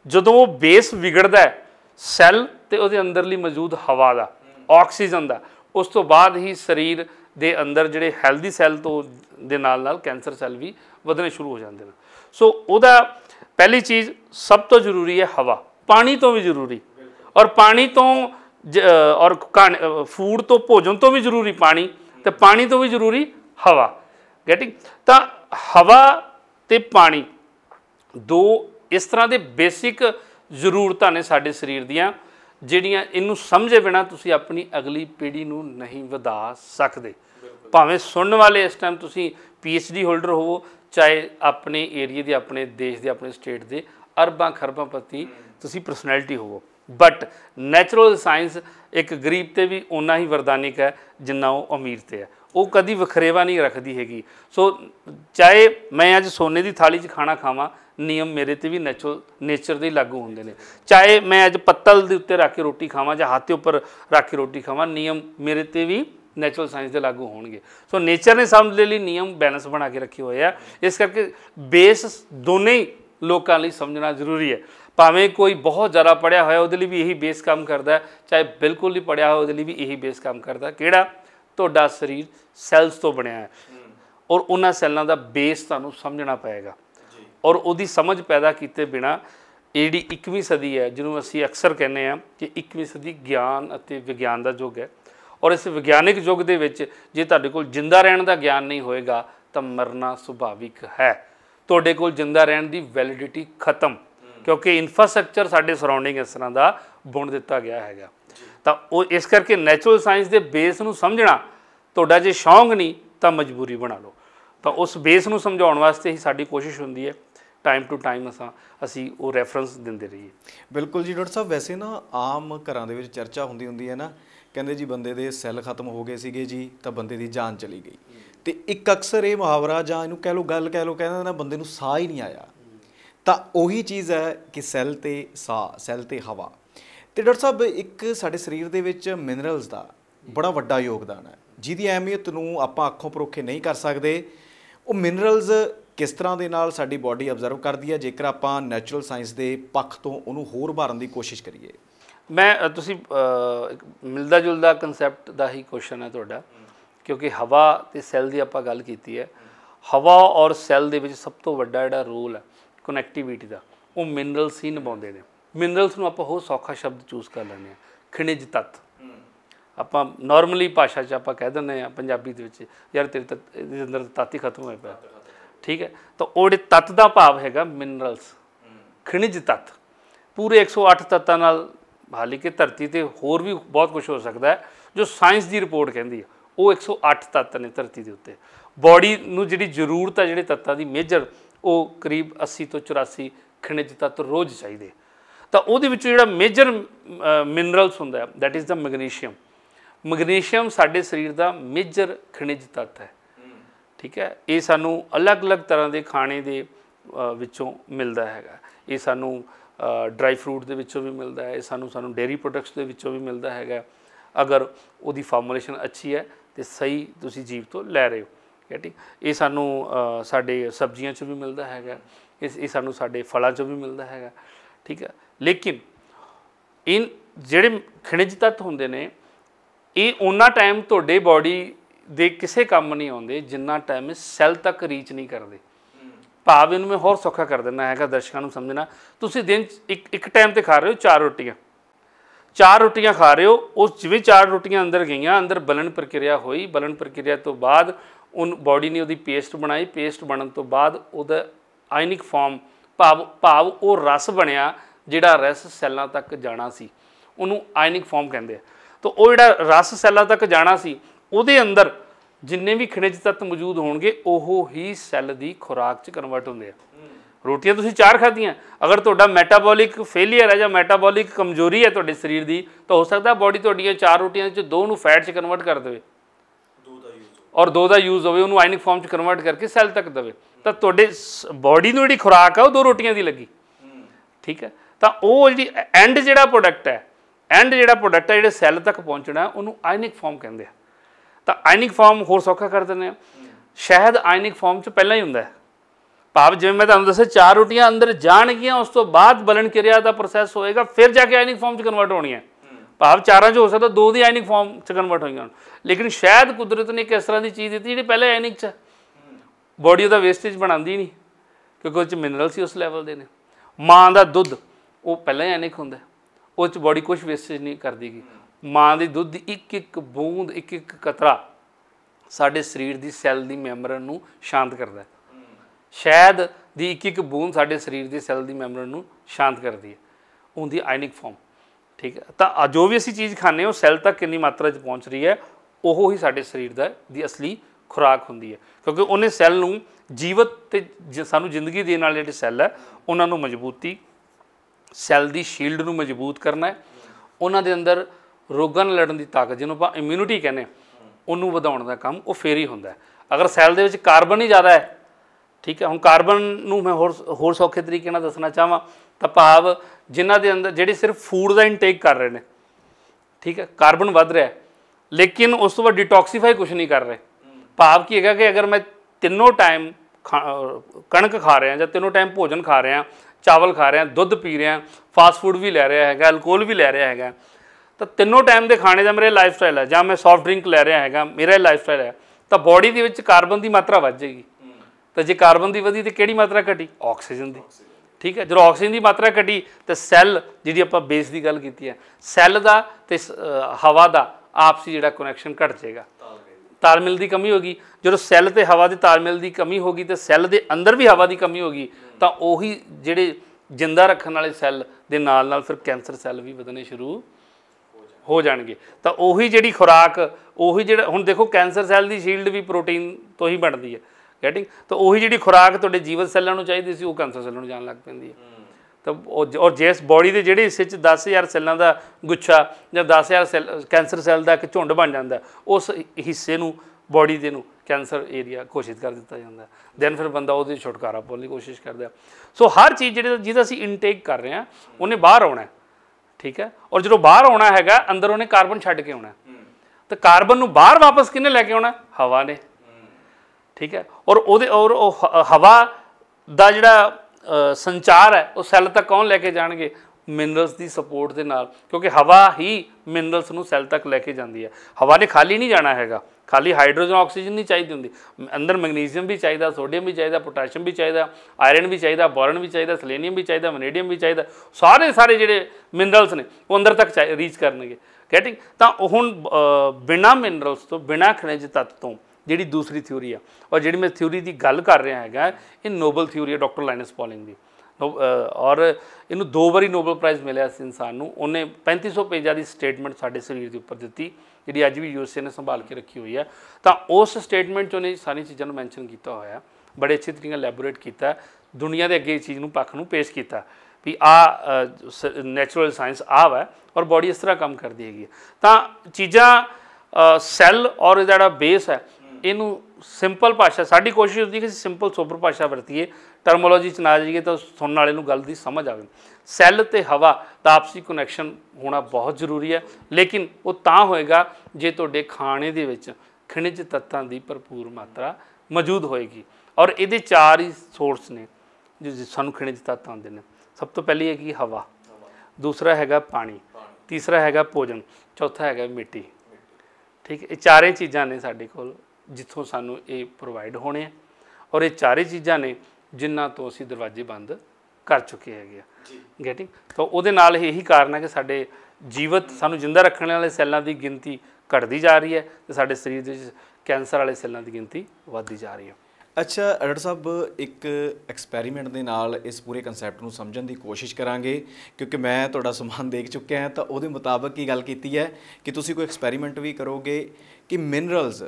ਜਦੋਂ ਉਹ ਬੇਸ ਵਿਗੜਦਾ ਹੈ ਸੈੱਲ ਤੇ ਉਹਦੇ ਅੰਦਰਲੀ ਮੌਜੂਦ ਹਵਾ ਦਾ ਆਕਸੀਜਨ ਦਾ ਉਸ ਤੋਂ ਬਾਅਦ ਹੀ ਸਰੀਰ ਦੇ ਅੰਦਰ ਜਿਹੜੇ ਹੈਲਦੀ ਸੈੱਲ ਤੋਂ ਦੇ ਨਾਲ ਨਾਲ ਕੈਂਸਰ ਸੈੱਲ ਵੀ ਵਧਣੇ ਸ਼ੁਰੂ ਹੋ ਜਾਂਦੇ ਨੇ ਸੋ ਉਹਦਾ ਪਹਿਲੀ ਚੀਜ਼ ਸਭ ਤੋਂ ਜ਼ਰੂਰੀ ਹੈ ਹਵਾ ਪਾਣੀ ਤੋਂ ਵੀ ਜ਼ਰੂਰੀ ਔਰ ਪਾਣੀ ਤੋਂ ਔਰ ਫੂਡ ਤੋਂ ਭੋਜਨ ਤੋਂ ਵੀ ਜ਼ਰੂਰੀ ਪਾਣੀ ਤੇ ਪਾਣੀ ਤੋਂ ਵੀ ਜ਼ਰੂਰੀ ਹਵਾ ਗੈਟਿੰਗ ਤਾਂ ਹਵਾ ਤੇ ਪਾਣੀ ਦੋ ਇਸ ਤਰ੍ਹਾਂ ਦੇ ਬੇਸਿਕ ਜ਼ਰੂਰਤਾਂ ਨੇ ਸਾਡੇ ਸਰੀਰ ਦੀਆਂ ਜਿਹੜੀਆਂ ਇਹਨੂੰ ਸਮਝੇ ਬਿਨਾ ਤੁਸੀਂ ਆਪਣੀ ਅਗਲੀ ਪੀੜ੍ਹੀ ਨੂੰ ਨਹੀਂ ਵਧਾ ਸਕਦੇ ਭਾਵੇਂ ਸੁਣਨ ਵਾਲੇ ਇਸ ਟਾਈਮ ਤੁਸੀਂ ਪੀਐਚਡੀ ਹੋਲਡਰ ਹੋਵੋ ਚਾਹੇ ਆਪਣੇ ਏਰੀਆ ਦੇ ਆਪਣੇ ਦੇਸ਼ ਦੇ ਆਪਣੇ ਸਟੇਟ ਦੇ ਅਰਬਾਂ ਖਰਬਾਂ ਪਤੀ ਤੁਸੀਂ ਪਰਸਨੈਲਿਟੀ ਹੋਵੋ ਬਟ ਨੈਚੁਰਲ ਸਾਇੰਸ ਇੱਕ ਗਰੀਬ ਤੇ ਵੀ ਉਨਾ ਹੀ ਵਰਦਾਨਿਕ ਹੈ ਜਿੰਨਾ ਉਹ ਅਮੀਰ ਤੇ ਹੈ ਉਹ ਕਦੀ ਵਖਰੇਵਾ ਨਹੀਂ ਰੱਖਦੀ ਹੈਗੀ ਸੋ ਚਾਹੇ ਮੈਂ ਅੱਜ ਸੋਨੇ ਦੀ ਥਾਲੀ 'ਚ ਖਾਣਾ ਖਾਵਾਂ ਨਿਯਮ ਮੇਰੇ ਤੇ ਵੀ ਨੇਚਰ ਨੇਚਰ ਦੇ ਲਾਗੂ ਹੁੰਦੇ ਨੇ ਚਾਹੇ ਮੈਂ ਅੱਜ ਪੱਤਲ ਦੇ ਉੱਤੇ ਰੱਖ ਕੇ ਰੋਟੀ ਖਾਵਾਂ ਜਾਂ ਹੱਥ ਦੇ ਉੱਪਰ ਰੱਖ ਕੇ ਰੋਟੀ ਖਾਵਾਂ ਨਿਯਮ ਮੇਰੇ ਤੇ ਵੀ ਨੈਚੁਰਲ ਸਾਇੰਸ ਦੇ ਲਾਗੂ ਹੋਣਗੇ ਸੋ ਨੇਚਰ ਨੇ ਸਮਝ ਦੇ ਲਈ ਨਿਯਮ ਬੈਲੈਂਸ ਬਣਾ ਕੇ ਰੱਖੇ ਹੋਏ ਆ ਇਸ ਕਰਕੇ ਬੇਸ ਦੋਨੇ ਲੋਕਾਂ ਲਈ ਸਮਝਣਾ ਜ਼ਰੂਰੀ ਹੈ ਭਾਵੇਂ ਕੋਈ ਬਹੁਤ ਜ਼ਿਆਦਾ ਪੜਿਆ ਹੋਇਆ ਉਹਦੇ ਲਈ ਵੀ ਇਹੀ ਬੇਸ ਕੰਮ ਕਰਦਾ ਚਾਹੇ ਬਿਲਕੁਲ ਨਹੀਂ ਪੜਿਆ ਹੋਇਆ ਉਹਦੇ ਲਈ ਵੀ ਇਹੀ ਬੇਸ ਕੰਮ ਕਰਦਾ ਕਿਹੜਾ ਤੁਹਾਡਾ ਸਰੀਰ ਸੈਲਸ ਤੋਂ ਬਣਿਆ ਹੈ ਔਰ ਉਹਨਾਂ ਸੈੱਲਾਂ ਦਾ ਬੇਸ ਤੁਹਾਨੂੰ ਸਮਝਣਾ ਪਏਗਾ ਔਰ ਉਹਦੀ ਸਮਝ ਪੈਦਾ ਕੀਤੇ ਬਿਨਾ ਜਿਹੜੀ 21ਵੀਂ ਸਦੀ ਹੈ ਜਿਹਨੂੰ ਅਸੀਂ ਅਕਸਰ ਕਹਿੰਦੇ ਆ ਕਿ 21ਵੀਂ ਸਦੀ ਗਿਆਨ ਅਤੇ ਵਿਗਿਆਨ ਦਾ ਯੁੱਗ ਹੈ ਔਰ ਇਸ ਵਿਗਿਆਨਿਕ ਯੁੱਗ ਦੇ ਵਿੱਚ ਜੇ ਤੁਹਾਡੇ ਕੋਲ ਜਿੰਦਾ ਰਹਿਣ ਦਾ ਗਿਆਨ ਨਹੀਂ ਹੋਏਗਾ ਤਾਂ ਮਰਨਾ ਸੁਭਾਵਿਕ ਹੈ ਤੁਹਾਡੇ ਕੋਲ ਜਿੰਦਾ ਰਹਿਣ ਦੀ ਵੈਲਿਡਿਟੀ ਖਤਮ ਕਿਉਂਕਿ ਇਨਫਰਾਸਟ੍ਰਕਚਰ ਸਾਡੇ ਸਰਾਊਂਡਿੰਗ ਇਸ ਤਰ੍ਹਾਂ ਦਾ ਬੁਣ ਦਿੱਤਾ ਗਿਆ ਹੈਗਾ ਤਾਂ ਉਹ ਇਸ ਕਰਕੇ ਨੈਚੁਰਲ ਸਾਇੰਸ ਦੇ ਬੇਸ ਨੂੰ ਸਮਝਣਾ ਤੁਹਾਡਾ ਜੇ ਸ਼ੌਂਕ ਨਹੀਂ ਤਾਂ ਮਜਬੂਰੀ ਬਣਾ ਲਓ ਤਾਂ ਉਸ ਬੇਸ ਨੂੰ ਸਮਝਾਉਣ ਵਾਸਤੇ ਹੀ ਸਾਡੀ ਕੋਸ਼ਿਸ਼ ਹੁੰਦੀ ਹੈ ਟਾਈਮ ਟੂ ਟਾਈਮ ਅਸਾਂ ਅਸੀਂ ਉਹ ਰੈਫਰੈਂਸ ਦਿੰਦੇ ਰਹੀਏ ਬਿਲਕੁਲ ਜੀ ਡਾਕਟਰ ਸਾਹਿਬ ਵੈਸੇ ਨਾ ਆਮ ਘਰਾਂ ਦੇ ਵਿੱਚ ਚਰਚਾ ਹੁੰਦੀ ਹੁੰਦੀ ਹੈ ਨਾ ਕਹਿੰਦੇ ਜੀ ਬੰਦੇ ਦੇ ਸੈੱਲ ਖਤਮ ਹੋ ਗਏ ਸੀਗੇ ਜੀ ਤਾਂ ਬੰਦੇ ਦੀ ਜਾਨ ਚਲੀ ਗਈ ਤੇ ਇੱਕ ਅਕਸਰ ਇਹ ਮੁਹਾਵਰਾ ਜਾਂ ਇਹਨੂੰ ਕਹਿ ਲੋ ਗੱਲ ਕਹਿ ਲੋ ਕਹਿੰਦਾ ਨਾ ਬੰਦੇ ਨੂੰ ਸਾਹ ਹੀ ਨਹੀਂ ਆਇਆ ਤਾਂ ਉਹੀ ਚੀਜ਼ ਹੈ ਕਿ ਸੈੱਲ ਤੇ ਸਾਹ ਸੈੱਲ ਤੇ ਹਵਾ ਤੇ ਡਾਕਟਰ ਸਾਹਿਬ ਇੱਕ ਸਾਡੇ ਸਰੀਰ ਦੇ ਵਿੱਚ ਮਿਨਰਲਸ ਦਾ ਬੜਾ ਵੱਡਾ ਯੋਗਦਾਨ ਹੈ ਜਿਹਦੀ ਅਹਿਮੀਅਤ ਨੂੰ ਆਪਾਂ ਅੱਖੋਂ ਪਰੋਖੇ ਨਹੀਂ ਕਰ ਸਕਦੇ ਉਹ ਮਿਨਰਲਸ ਕਿਸ ਤਰ੍ਹਾਂ ਦੇ ਨਾਲ ਸਾਡੀ ਬਾਡੀ ਅਬਜ਼ਰਵ ਕਰਦੀ ਹੈ ਜੇਕਰ ਆਪਾਂ ਨੈਚੁਰਲ ਸਾਇੰਸ ਦੇ ਪੱਖ ਤੋਂ ਉਹਨੂੰ ਹੋਰ ਭਰਨ ਦੀ ਕੋਸ਼ਿਸ਼ ਕਰੀਏ ਮੈਂ ਤੁਸੀਂ ਮਿਲਦਾ ਜੁਲਦਾ ਕਨਸੈਪਟ ਦਾ ਹੀ ਕੁਐਸਚਨ ਹੈ ਤੁਹਾਡਾ ਕਿਉਂਕਿ ਹਵਾ ਤੇ ਸੈੱਲ ਦੀ ਆਪਾਂ ਗੱਲ ਕੀਤੀ ਹੈ ਹਵਾ ਔਰ ਸੈੱਲ ਦੇ ਵਿੱਚ ਸਭ ਤੋਂ ਵੱਡਾ ਜਿਹੜਾ ਰੋਲ ਹੈ ਕਨੈਕਟੀਵਿਟੀ ਦਾ ਉਹ ਮਿਨਰਲਸ ਹੀ ਨਿਭਾਉਂਦੇ ਨੇ ਮਿਨਰਲਸ ਨੂੰ ਆਪਾਂ ਹੋਰ ਸੌਖਾ ਸ਼ਬਦ ਚੂਜ਼ ਕਰ ਲੈਂਦੇ ਆ ਖਣਿਜ ਤੱਤ ਆਪਾਂ ਨਾਰਮਲੀ ਭਾਸ਼ਾ 'ਚ ਆਪਾਂ ਕਹਿ ਦਿੰਦੇ ਆ ਪੰਜਾਬੀ ਦੇ ਵਿੱਚ ਯਾਰ ਤੇਰੇ ਤੱਤ ਇਹਦੇ ਅੰਦਰ ਤੱਤ ਹੀ ਖਤਮ ਹੋਏ ਪਿਆ ਠੀਕ ਹੈ ਤਾਂ ਉਹ ਜਿਹੜੇ ਤੱਤ ਦਾ ਭਾਵ ਹੈਗਾ ਮਿਨਰਲਸ ਖਣਿਜ ਤੱਤ ਪੂਰੇ 108 ਤੱਤਾਂ ਨਾਲ ਹਾਲੀ ਕਿ ਧਰਤੀ ਤੇ ਹੋਰ ਵੀ ਬਹੁਤ ਕੁਝ ਹੋ ਸਕਦਾ ਹੈ ਜੋ ਸਾਇੰਸ ਦੀ ਰਿਪੋਰਟ ਕਹਿੰਦੀ ਹੈ ਉਹ 108 ਤੱਤ ਨੇ ਧਰਤੀ ਦੇ ਉੱਤੇ ਬਾਡੀ ਨੂੰ ਜਿਹੜੀ ਜ਼ਰੂਰਤ ਹੈ ਜਿਹੜੇ ਤੱਤਾਂ ਦੀ ਮੇਜਰ ਉਹ ਕਰੀਬ 80 ਤੋਂ 84 ਖਣਿਜ ਤੱਤ ਰੋਜ਼ ਚਾਹੀਦੇ ਤਾਂ ਉਹਦੇ ਵਿੱਚ ਜਿਹੜਾ ਮੇਜਰ ਮਿਨਰਲਸ ਹੁੰਦਾ ਹੈ that is the magnesium magnesium ਸਾਡੇ ਸਰੀਰ ਦਾ ਮੇਜਰ ਖਣਿਜ ਤੱਤ ਹੈ ਠੀਕ ਹੈ ਇਹ ਸਾਨੂੰ ਅਲੱਗ-ਅਲੱਗ ਤਰ੍ਹਾਂ ਦੇ ਖਾਣੇ ਦੇ ਵਿੱਚੋਂ ਮਿਲਦਾ ਹੈਗਾ ਇਹ ਸਾਨੂੰ ਡਰਾਈ ਫਰੂਟ ਦੇ ਵਿੱਚੋਂ ਵੀ ਮਿਲਦਾ ਹੈ ਇਹ ਸਾਨੂੰ ਸਾਨੂੰ ਡੇਰੀ ਪ੍ਰੋਡਕਟਸ ਦੇ ਵਿੱਚੋਂ ਵੀ ਮਿਲਦਾ ਹੈਗਾ ਅਗਰ ਉਹਦੀ ਫਾਰਮੂਲੇਸ਼ਨ ਅੱਛੀ ਹੈ ਤੇ ਸਹੀ ਤੁਸੀਂ ਜੀਵ ਤੋਂ ਲੈ ਰਹੇ ਹੋ ਠੀਕ ਇਹ ਸਾਨੂੰ ਸਾਡੇ ਸਬਜ਼ੀਆਂ 'ਚ ਵੀ ਮਿਲਦਾ ਹੈਗਾ ਇਸ ਇਹ ਸਾਨੂੰ ਸਾਡੇ ਫਲਾਂ 'ਚ ਵੀ ਮਿਲਦਾ ਹੈਗਾ ਠੀਕ ਹੈ ਲੇਕਿਨ ਇਨ ਜਿਹੜੇ ਖਣਿਜ ਤੱਤ ਹੁੰਦੇ ਨੇ ਇਹ ਉਹਨਾਂ ਟਾਈਮ ਤੁਹਾਡੇ ਬਾਡੀ ਦੇ ਕਿਸੇ ਕੰਮ ਨਹੀਂ ਆਉਂਦੇ ਜਿੰਨਾ ਟਾਈਮ ਸੈੱਲ ਤੱਕ ਰੀਚ ਨਹੀਂ ਕਰਦੇ ਭਾਵ ਇਹਨੂੰ ਮੈਂ ਹੋਰ ਸੌਖਾ ਕਰ ਦਿੰਦਾ ਹੈਗਾ ਦਰਸ਼ਕਾਂ ਨੂੰ ਸਮਝਣਾ ਤੁਸੀਂ ਦਿਨ ਇੱਕ ਇੱਕ ਟਾਈਮ ਤੇ ਖਾ ਰਹੇ ਹੋ ਚਾਰ ਰੋਟੀਆਂ ਚਾਰ ਰੋਟੀਆਂ ਖਾ ਰਹੇ ਹੋ ਉਸ ਜਿਵੇਂ ਚਾਰ ਰੋਟੀਆਂ ਅੰਦਰ ਗਈਆਂ ਅੰਦਰ ਬਲਨ ਪ੍ਰਕਿਰਿਆ ਹੋਈ ਬਲਨ ਪ੍ਰਕਿਰਿਆ ਤੋਂ ਬਾਅਦ ਉਹਨ ਬਾਡੀ ਨੇ ਉਹਦੀ ਪੇਸਟ ਬਣਾਈ ਪੇਸਟ ਬਣਨ ਤੋਂ ਬਾਅਦ ਉਹਦਾ ਆਇਨਿਕ ਫਾਰਮ ਭਾਵ ਭਾਵ ਉਹ ਰਸ ਬਣਿਆ ਜਿਹੜਾ ਰਸ ਸੈੱਲਾਂ ਤੱਕ ਜਾਣਾ ਸੀ ਉਹਨੂੰ ਆਇਨਿਕ ਫਾਰਮ ਕਹਿੰਦੇ ਆ ਤਾਂ ਉਹ ਜਿਹੜਾ ਰਸ ਸੈੱਲਾਂ ਤੱਕ ਜਾਣਾ ਸੀ ਉਹਦੇ ਅੰਦਰ ਜਿੰਨੇ ਵੀ ਖਣਿਜ ਤੱਤ ਮੌਜੂਦ ਹੋਣਗੇ ਉਹ ਹੀ ਸੈੱਲ ਦੀ ਖੁਰਾਕ 'ਚ ਕਨਵਰਟ ਹੁੰਦੇ ਆ ਰੋਟੀਆਂ ਤੁਸੀਂ ਚਾਰ ਖਾਧੀਆਂ ਅਗਰ ਤੁਹਾਡਾ ਮੈਟਾਬੋਲਿਕ ਫੇਲਿਅਰ ਹੈ ਜਾਂ ਮੈਟਾਬੋਲਿਕ ਕਮਜ਼ੋਰੀ ਹੈ ਤੁਹਾਡੇ ਸਰੀਰ ਦੀ ਤਾਂ ਹੋ ਸਕਦਾ ਬਾਡੀ ਤੁਹਾਡੀਆਂ ਚਾਰ ਰੋਟੀਆਂ 'ਚ ਦੋ ਨੂੰ ਫੈਟ 'ਚ ਕਨਵਰਟ ਕਰ ਦੇਵੇ ਔਰ ਦੋ ਦਾ ਯੂਜ਼ ਹੋਵੇ ਉਹਨੂੰ ਆਇਨਿਕ ਫਾਰਮ 'ਚ ਕਨਵਰਟ ਕਰਕੇ ਸੈੱਲ ਤੱਕ ਦੇਵੇ ਤਾਂ ਤੁਹਾਡੇ ਬਾਡੀ ਨੂੰ ਜਿਹੜੀ ਖੁਰਾਕ ਆ ਉਹ ਦੋ ਰੋਟੀਆਂ ਦੀ ਲੱਗੀ ਠੀਕ ਹੈ ਤਾਂ ਉਹ ਜਿਹੜੀ ਐਂਡ ਜਿਹੜਾ ਪ੍ਰੋਡਕਟ ਹੈ ਐਂਡ ਜਿਹੜਾ ਪ੍ਰੋਡਕਟ ਹੈ ਜਿਹੜੇ ਸੈੱਲ ਤੱਕ ਪਹੁੰਚਣਾ ਉਹਨੂੰ ਆਇਨਿਕ ਫਾਰਮ ਕਹਿੰਦੇ ਆ ਤਾਂ ਆਇਨਿਕ ਫਾਰਮ ਹੋਰ ਸੌਖਾ ਕਰ ਦਿੰਦੇ ਆ ਸ਼ਹਿਦ ਆਇਨਿਕ ਫਾਰਮ 'ਚ ਪਹਿਲਾਂ ਹੀ ਹੁੰਦਾ ਹੈ ਭਾਵ ਜਿਵੇਂ ਮੈਂ ਤੁਹਾਨੂੰ ਦੱਸਿਆ ਚਾਰ ਰੋਟੀਆਂ ਅੰਦਰ ਜਾਣਗੀਆਂ ਉਸ ਤੋਂ ਬਾਅਦ ਬਲਨ ਕਿਰਿਆ ਦਾ ਪ੍ਰੋਸੈਸ ਹੋਏਗਾ ਫਿਰ ਜਾ ਕੇ ਆਇਨਿਕ ਫਾਰਮ 'ਚ ਕਨਵਰਟ ਹੋਣੀ ਹੈ ਭਾਵ ਚਾਰਾਂ 'ਚ ਹੋ ਸਕਦਾ ਦੋ ਦੀ ਆਇਨਿਕ ਫਾਰਮ 'ਚ ਕਨਵਰਟ ਹੋਈਆਂ ਲੇਕਿਨ ਸ਼ਾਇਦ ਕੁਦਰਤ ਨੇ ਕਿਸ ਤਰ੍ਹਾਂ ਦੀ ਚੀਜ਼ ਦਿੱਤੀ ਜਿਹੜੀ ਪਹਿਲੇ ਆਇਨਿਕ 'ਚ ਬੋਡੀ ਉਹਦਾ ਵੇਸਟੇਜ ਬਣਾਉਂਦੀ ਨਹੀਂ ਕਿਉਂਕਿ ਉਹ 'ਚ ਮਿਨਰਲ ਸੀ ਉਸ ਲੈਵਲ ਦੇ ਨੇ ਮਾਂ ਦਾ ਦੁੱਧ ਉਹ ਪਹਿਲਾਂ ਆਇਨਿਕ ਹੁੰਦਾ ਉਹ 'ਚ ਬੋਡੀ ਕੁਝ ਵੇਸਟੇਜ ਨਹੀਂ ਕਰਦੀਗੀ ਮਾਂ ਦੇ ਦੁੱਧ ਦੀ ਇੱਕ ਇੱਕ ਬੂੰਦ ਇੱਕ ਇੱਕ ਕਤਰਾ ਸਾਡੇ ਸਰੀਰ ਦੀ ਸੈੱਲ ਦੀ ਮੈਂਬਰਨ ਨੂੰ ਸ਼ਾਂਤ ਕਰਦਾ ਹੈ ਸ਼ਾਇਦ ਦੀ ਇੱਕ ਇੱਕ ਬੂੰਦ ਸਾਡੇ ਸਰੀਰ ਦੀ ਸੈੱਲ ਦੀ ਮੈਂਬਰਨ ਨੂੰ ਸ਼ਾਂਤ ਕਰਦੀ ਹੈ ਉਹਦੀ ਆਇਨਿਕ ਫਾਰਮ ਠੀਕ ਹੈ ਤਾਂ ਜੋ ਵੀ ਅਸੀਂ ਚੀਜ਼ ਖਾਂਦੇ ਹਾਂ ਉਹ ਸੈੱਲ ਤੱਕ ਕਿੰਨੀ ਮਾਤਰਾ 'ਚ ਪਹੁੰਚ ਰਹੀ ਹੈ ਉਹ ਹੀ ਸਾਡੇ ਸਰੀਰ ਦਾ ਦੀ ਅਸਲੀ ਖੁਰਾਕ ਹੁੰਦੀ ਹੈ ਕਿਉਂਕਿ ਉਹਨੇ ਸੈੱਲ ਨੂੰ ਜੀਵਤ ਤੇ ਸਾਨੂੰ ਜ਼ਿੰਦਗੀ ਦੇਣ ਵਾਲੇ ਜਿਹੜੇ ਸੈੱਲ ਹੈ ਉਹਨਾਂ ਨੂੰ ਮਜ਼ਬੂਤੀ ਸੈੱਲ ਦੀ ਸ਼ੀਲਡ ਨੂੰ ਮਜ਼ਬੂਤ ਕਰਨਾ ਹੈ ਉਹਨਾਂ ਦੇ ਅੰਦਰ ਰੋਗਾਂ ਨਾਲ ਲੜਨ ਦੀ ਤਾਕਤ ਜਿਹਨੂੰ ਆਪਾਂ ਇਮਿਊਨਿਟੀ ਕਹਿੰਦੇ ਉਹਨੂੰ ਵਧਾਉਣ ਦਾ ਕੰਮ ਉਹ ਫੇਰ ਹੀ ਹੁੰਦਾ ਅਗਰ ਸੈੱਲ ਦੇ ਵਿੱਚ ਕਾਰਬਨ ਹੀ ਜ਼ਿਆਦਾ ਹੈ ਠੀਕ ਹੈ ਹੁਣ ਕਾਰਬਨ ਨੂੰ ਮੈਂ ਹੋਰ ਹੋਰ ਸੌਖੇ ਤਰੀਕੇ ਨਾਲ ਦੱਸਣਾ ਚਾਹਾਂ ਤਾਂ ਭਾਵ ਜਿਨ੍ਹਾਂ ਦੇ ਅੰਦਰ ਜਿਹੜੇ ਸਿਰਫ ਫੂਡ ਦਾ ਇਨਟੇਕ ਕਰ ਰਹੇ ਨੇ ਠੀਕ ਹੈ ਕਾਰਬਨ ਵੱਧ ਰਿਹਾ ਲੇਕਿਨ ਉਸ ਤੋਂ ਬਾਅਦ ਡਿਟੌਕਸੀਫਾਈ ਕੁਝ ਨਹੀਂ ਕਰ ਰਹੇ ਭਾਵ ਕੀ ਹੈਗਾ ਕਿ ਅਗਰ ਮੈਂ ਤਿੰਨੋਂ ਟਾਈਮ ਕਣਕ ਖਾ ਰਿਹਾ ਜਾਂ ਤਿੰਨੋਂ ਟਾਈਮ ਭੋਜਨ ਖਾ ਰਿਹਾ ਚਾਵਲ ਖਾ ਰਿਹਾ ਦੁੱਧ ਪੀ ਰਿਹਾ ਫਾਸਟ ਫੂਡ ਵੀ ਲੈ ਰਿਹਾ ਹੈਗਾ ਅਲਕੋਹਲ ਵੀ ਲੈ ਰਿਹਾ ਹੈਗਾ ਤਾਂ ਤਿੰਨੋਂ ਟਾਈਮ ਦੇ ਖਾਣੇ ਦਾ ਮੇਰੇ ਲਾਈਫ ਸਟਾਈਲ ਹੈ ਜਾਂ ਮੈਂ ਸੌਫਟ ਡਰਿੰਕ ਲੈ ਰਿਹਾ ਹੈਗਾ ਮੇਰਾ ਲਾਈਫ ਸਟਾਈਲ ਹੈ ਤਾਂ ਬਾਡੀ ਦੇ ਵਿੱਚ ਕਾਰਬਨ ਦੀ ਮਾਤਰਾ ਵੱਧ ਜਾਏਗੀ ਤਾਂ ਜੇ ਕਾਰਬਨ ਦੀ ਵਧੀ ਤੇ ਕਿਹੜੀ ਮਾਤਰਾ ਘਟੀ ਆਕਸੀਜਨ ਦੀ ਠੀਕ ਹੈ ਜਦੋਂ ਆਕਸੀਜਨ ਦੀ ਮਾਤਰਾ ਘਟੀ ਤੇ ਸੈੱਲ ਜਿਹੜੀ ਆਪਾਂ ਬੇਸ ਦੀ ਗੱਲ ਕੀਤੀ ਹੈ ਸੈੱਲ ਦਾ ਤੇ ਹਵਾ ਦਾ ਆਪਸੀ ਜਿਹੜਾ ਕਨੈਕਸ਼ਨ ਘਟ ਜਾਏਗਾ ਤਾਲਮੇਲ ਦੀ ਕਮੀ ਹੋਗੀ ਜਦੋਂ ਸੈੱਲ ਤੇ ਹਵਾ ਦੇ ਤਾਲਮੇਲ ਦੀ ਕਮੀ ਹੋਗੀ ਤੇ ਸੈੱਲ ਦੇ ਅੰਦਰ ਵੀ ਹਵਾ ਦੀ ਕਮੀ ਹੋਗੀ ਤਾਂ ਉਹੀ ਜਿਹੜੇ ਜਿੰਦਾ ਰੱਖਣ ਵਾਲੇ ਸੈੱਲ ਦੇ ਨਾਲ ਨਾਲ ਫਿਰ ਕੈਂਸਰ ਸੈੱਲ ਵੀ ਵਧਣੇ ਸ਼ੁਰੂ ਹੋ ਜਾਣਗੇ ਤਾਂ ਉਹੀ ਜਿਹੜੀ ਖੁਰਾਕ ਉਹੀ ਜਿਹੜਾ ਹੁਣ ਦੇਖੋ ਕੈਂਸਰ ਸੈੱਲ ਦੀ ਸ਼ੀਲਡ ਵੀ ਪ੍ਰੋਟੀਨ ਤੋਂ ਹੀ ਬਣਦੀ ਹੈ ਗੈਟਿੰਗ ਤਾਂ ਉਹੀ ਜਿਹੜੀ ਖੁਰਾਕ ਤੁਹਾਡੇ ਜੀਵਨ ਸੈੱਲਾਂ ਨੂੰ ਚਾਹੀਦੀ ਸੀ ਉਹ ਕੈਂਸਰ ਸੈੱਲਾਂ ਨੂੰ ਜਾਣ ਲੱਗ ਪੈਂਦੀ ਹੈ ਤਾਂ ਔਰ ਜੇਸ ਬਾਡੀ ਦੇ ਜਿਹੜੇ ਹਿੱਸੇ 'ਚ 10000 ਸੈੱਲਾਂ ਦਾ ਗੁੱਛਾ ਜਾਂ 10000 ਸੈੱਲ ਕੈਂਸਰ ਸੈੱਲ ਦਾ ਇੱਕ ਝੁੰਡ ਬਣ ਜਾਂਦਾ ਉਸ ਹਿੱਸੇ ਨੂੰ ਬਾਡੀ ਦੇ ਨੂੰ ਕੈਂਸਰ ਏਰੀਆ ਘੋਸ਼ਿਤ ਕਰ ਦਿੱਤਾ ਜਾਂਦਾ ਦੈਨ ਫਿਰ ਬੰਦਾ ਉਹਦੇ ਛੁਟਕਾਰਾ ਪਾਉਣ ਦੀ ਕੋਸ਼ਿਸ਼ ਕਰਦਾ ਸੋ ਹਰ ਚੀਜ਼ ਜਿਹੜੀ ਜਿਹਦਾ ਅਸੀਂ ਇਨਟੇਕ ਕਰ ਰਹੇ ਹਾਂ ਉਹਨੇ ਬਾਹਰ ਆਉਣਾ ਠੀਕ ਹੈ ਔਰ ਜਦੋਂ ਬਾਹਰ ਆਉਣਾ ਹੈਗਾ ਅੰਦਰ ਉਹਨੇ ਕਾਰਬਨ ਛੱਡ ਕੇ ਆਉਣਾ ਤੇ ਕਾਰਬਨ ਨੂੰ ਬਾਹਰ ਵਾਪਸ ਕਿਨੇ ਲੈ ਕੇ ਆਉਣਾ ਹਵਾ ਨੇ ਠੀਕ ਹੈ ਔਰ ਉਹਦੇ ਔਰ ਉਹ ਹਵਾ ਦਾ ਜਿਹੜਾ ਸੰਚਾਰ ਹੈ ਉਹ ਸੈੱਲ ਤੱਕ ਕੌਣ ਲੈ ਕੇ ਜਾਣਗੇ ਮਿਨਰਲਸ ਦੀ ਸਪੋਰਟ ਦੇ ਨਾਲ ਕਿਉਂਕਿ ਹਵਾ ਹੀ ਮਿਨਰਲਸ ਨੂੰ ਸੈੱਲ ਤੱਕ ਲੈ ਕੇ ਜਾਂਦੀ ਹੈ ਹਵਾ ਨੇ ਖਾਲੀ ਨਹੀਂ ਜਾਣਾ ਹੈਗਾ ਖਾਲੀ ਹਾਈਡਰੋਜਨ ਆਕਸੀਜਨ ਨਹੀਂ ਚਾਹੀਦੀ ਹੁੰਦੀ ਅੰਦਰ ਮੈਗਨੀਸ਼ੀਅਮ ਵੀ ਚਾਹੀਦਾ ਸੋਡੀਅਮ ਵੀ ਚਾਹੀਦਾ ਪੋਟਾਸ਼ੀਅਮ ਵੀ ਚਾਹੀਦਾ ਆਇਰਨ ਵੀ ਚਾਹੀਦਾ ਬੋਰਨ ਵੀ ਚਾਹੀਦਾ ਸਲੇਨੀਅਮ ਵੀ ਚਾਹੀਦਾ ਵੈਨੇਡੀਅਮ ਵੀ ਚਾਹੀਦਾ ਸਾਰੇ ਸਾਰੇ ਜਿਹੜੇ ਮਿਨਰਲਸ ਨੇ ਉਹ ਅੰਦਰ ਤੱਕ ਰੀਚ ਕਰਨਗੇ ਗੈਟਿੰਗ ਤਾਂ ਹੁਣ ਬਿਨਾ ਮਿਨਰਲਸ ਤੋਂ ਬਿਨਾ ਖਣਿਜ ਤੱਤ ਤੋਂ ਜਿਹੜੀ ਦੂਸਰੀ ਥਿਊਰੀ ਆ ਔਰ ਜਿਹੜੀ ਮੈਂ ਥਿਊਰੀ ਦੀ ਗੱਲ ਕਰ ਰਿਹਾ ਹੈਗਾ ਇਹ ਨੋਬਲ ਥਿਊਰੀ ਹੈ ਡਾਕਟਰ ਲਾਈਨਸ ਪੌਲਿੰਗ ਦੀ ਔਰ ਇਹਨੂੰ ਦੋ ਵਾਰੀ ਨੋਬਲ ਪ੍ਰਾਈਜ਼ ਮਿਲਿਆ ਇਸ ਇਨਸਾਨ ਨੂੰ ਉਹਨੇ 3500 ਪੇਜਾਂ ਦੀ ਸਟੇਟਮੈਂਟ ਸਾਡੇ ਸਰੀਰ ਦੇ ਉੱਪਰ ਦਿੱਤੀ ਜਿਹੜੀ ਅੱਜ ਵੀ ਯੂਐਸਏ ਨੇ ਸੰਭਾਲ ਕੇ ਰੱਖੀ ਹੋਈ ਹੈ ਤਾਂ ਉਸ ਸਟੇਟਮੈਂਟ 'ਚ ਉਹਨੇ ਸਾਰੀਆਂ ਚੀਜ਼ਾਂ ਨੂੰ ਮੈਂਸ਼ਨ ਕੀਤਾ ਹੋਇਆ ਬੜੇ ਅੱਛੇ ਤਰੀਕੇ ਨਾਲ ਲੈਬੋਰੇਟ ਕੀਤਾ ਦੁਨੀਆ ਦੇ ਅੱਗੇ ਇਸ ਚੀਜ਼ ਨੂੰ ਪੱਖ ਨੂੰ ਪੇਸ਼ ਕੀਤਾ ਵੀ ਆ ਨੈਚੁਰਲ ਸਾਇੰਸ ਆ ਵਾ ਔਰ ਬਾਡੀ ਇਸ ਤਰ੍ਹਾਂ ਕੰਮ ਕਰਦੀ ਹੈਗੀ ਤਾਂ ਚੀਜ਼ਾਂ ਸੈੱਲ ਔਰ ਜਿਹੜਾ ਬੇਸ ਹੈ ਇਹਨੂੰ ਸਿੰਪਲ ਭਾਸ਼ਾ ਸਾਡੀ ਕੋਸ਼ਿਸ਼ ਹੁੰਦੀ ਕਿ ਸਿੰਪਲ ਸੁਪਰ ਭਾਸ਼ਾ ਵਰਤੀਏ ਟਰਮੋਲੋਜੀ ਚ ਨਾ ਜਾਈਏ ਤਾਂ ਸੁਣਨ ਵਾਲੇ ਨੂੰ ਗੱਲ ਦੀ ਸਮਝ ਆਵੇ ਸੈੱਲ ਤੇ ਹਵਾ ਦਾ ਆਪਸੀ ਕਨੈਕਸ਼ਨ ਹੋਣਾ ਬਹੁਤ ਜ਼ਰੂਰੀ ਹੈ ਲੇਕਿਨ ਉਹ ਤਾਂ ਹੋਏਗਾ ਜੇ ਤੁਹਾਡੇ ਖਾਣੇ ਦੇ ਵਿੱਚ ਖਣਿਜ ਤੱਤਾਂ ਦੀ ਭਰਪੂਰ ਮਾਤਰਾ ਮੌਜੂਦ ਹੋਏਗੀ ਔਰ ਇਹਦੇ ਚਾਰ ਹੀ ਸੋਰਸ ਨੇ ਜੋ ਸਾਨੂੰ ਖਣਿਜ ਤੱਤਾਂ ਦਿੰਦੇ ਨੇ ਸਭ ਤੋਂ ਪਹਿਲੀ ਹੈ ਕਿ ਹਵਾ ਦੂਸਰਾ ਹੈਗਾ ਪਾਣੀ ਤੀਸਰਾ ਹੈਗਾ ਭੋਜਨ ਚੌਥਾ ਹੈਗਾ ਮਿੱਟੀ ਠੀਕ ਇਹ ਚਾਰੇ ਚੀਜ਼ਾਂ ਨੇ ਸਾਡੇ ਕੋਲ ਜਿੱਥੋਂ ਸਾਨੂੰ ਇਹ ਪ੍ਰੋਵਾਈਡ ਹੋਣੇ ਔਰ ਇਹ ਚਾਰੇ ਚੀਜ਼ਾਂ ਨੇ ਜਿੰਨਾ ਤੋਂ ਅਸੀਂ ਦਰਵਾਜ਼ੇ ਬੰਦ ਕਰ ਚੁੱਕੇ ਹੈਗੇ ਆ ਗੈਟਿੰਗ ਤਾਂ ਉਹਦੇ ਨਾਲ ਇਹੀ ਕਾਰਨ ਹੈ ਕਿ ਸਾਡੇ ਜੀਵਤ ਸਾਨੂੰ ਜਿੰਦਾ ਰੱਖਣ ਵਾਲੇ ਸੈੱਲਾਂ ਦੀ ਗਿਣਤੀ ਘਟਦੀ ਜਾ ਰਹੀ ਹੈ ਤੇ ਸਾਡੇ ਸਰੀਰ ਦੇ ਵਿੱਚ ਕੈਂਸਰ ਵਾਲੇ ਸੈੱਲਾਂ ਦੀ ਗਿਣਤੀ ਵੱਧਦੀ ਜਾ ਰਹੀ ਹੈ ਅੱਛਾ ਡਾਕਟਰ ਸਾਹਿਬ ਇੱਕ ਐਕਸਪੈਰੀਮੈਂਟ ਦੇ ਨਾਲ ਇਸ ਪੂਰੇ ਕਨਸੈਪਟ ਨੂੰ ਸਮਝਣ ਦੀ ਕੋਸ਼ਿਸ਼ ਕਰਾਂਗੇ ਕਿਉਂਕਿ ਮੈਂ ਤੁਹਾਡਾ ਸਮਾਨ ਦੇਖ ਚੁੱਕਿਆ ਹਾਂ ਤਾਂ ਉਹਦੇ ਮੁਤਾਬਕ ਕੀ ਗੱਲ ਕੀਤੀ ਹੈ ਕਿ ਤੁਸੀਂ ਕੋਈ ਐਕਸਪੈਰੀਮੈਂਟ ਵੀ ਕਰੋਗੇ ਕਿ ਮਿਨਰਲਸ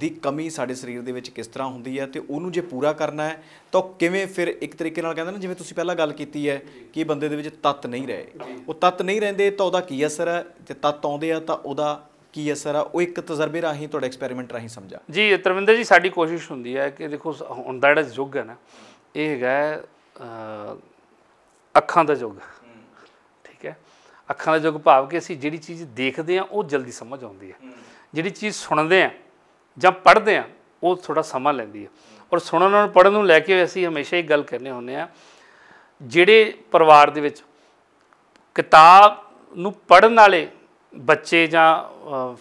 ਦੀ ਕਮੀ ਸਾਡੇ ਸਰੀਰ ਦੇ ਵਿੱਚ ਕਿਸ ਤਰ੍ਹਾਂ ਹੁੰਦੀ ਹੈ ਤੇ ਉਹਨੂੰ ਜੇ ਪੂਰਾ ਕਰਨਾ ਹੈ ਤਾਂ ਕਿਵੇਂ ਫਿਰ ਇੱਕ ਤਰੀਕੇ ਨਾਲ ਕਹਿੰਦੇ ਨਾ ਜਿਵੇਂ ਤੁਸੀਂ ਪਹਿਲਾਂ ਗੱਲ ਕੀਤੀ ਹੈ ਕਿ ਬੰਦੇ ਦੇ ਵਿੱਚ ਤੱਤ ਨਹੀਂ ਰਹੇ ਉਹ ਤੱਤ ਨਹੀਂ ਰਹਿੰਦੇ ਤਾਂ ਉਹਦਾ ਕੀ ਅਸਰ ਹੈ ਤੇ ਤੱਤ ਆਉਂਦੇ ਆ ਤਾਂ ਉਹਦਾ ਕੀ ਅਸਰ ਆ ਉਹ ਇੱਕ ਤਜਰਬੇ ਰਾਹੀਂ ਤੁਹਾਡਾ ਐਕਸਪੈਰੀਮੈਂਟ ਰਾਹੀਂ ਸਮਝਾ ਜੀ ਤਰਵਿੰਦਰ ਜੀ ਸਾਡੀ ਕੋਸ਼ਿਸ਼ ਹੁੰਦੀ ਹੈ ਕਿ ਦੇਖੋ ਹੁਣ ਦਾ ਜਿਹੜਾ ਯੁੱਗ ਹੈ ਨਾ ਇਹ ਹੈਗਾ ਅੱਖਾਂ ਦਾ ਯੁੱਗ ਠੀਕ ਹੈ ਅੱਖਾਂ ਦਾ ਯੁੱਗ ਭਾਵ ਕਿ ਅਸੀਂ ਜਿਹੜੀ ਚੀਜ਼ ਦੇਖਦੇ ਆ ਉਹ ਜਲਦੀ ਸਮਝ ਆਉਂਦੀ ਹੈ ਜਿਹੜੀ ਚੀਜ਼ ਸੁਣਦੇ ਆ ਜਦ ਪੜਦੇ ਆ ਉਹ ਥੋੜਾ ਸਮਾਂ ਲੈਂਦੀ ਹੈ ਔਰ ਸੁਣਨ ਨੂੰ ਪੜਨ ਨੂੰ ਲੈ ਕੇ ਅਸੀਂ ਹਮੇਸ਼ਾ ਹੀ ਗੱਲ ਕਰਨੇ ਹੁੰਨੇ ਆ ਜਿਹੜੇ ਪਰਿਵਾਰ ਦੇ ਵਿੱਚ ਕਿਤਾਬ ਨੂੰ ਪੜਨ ਵਾਲੇ ਬੱਚੇ ਜਾਂ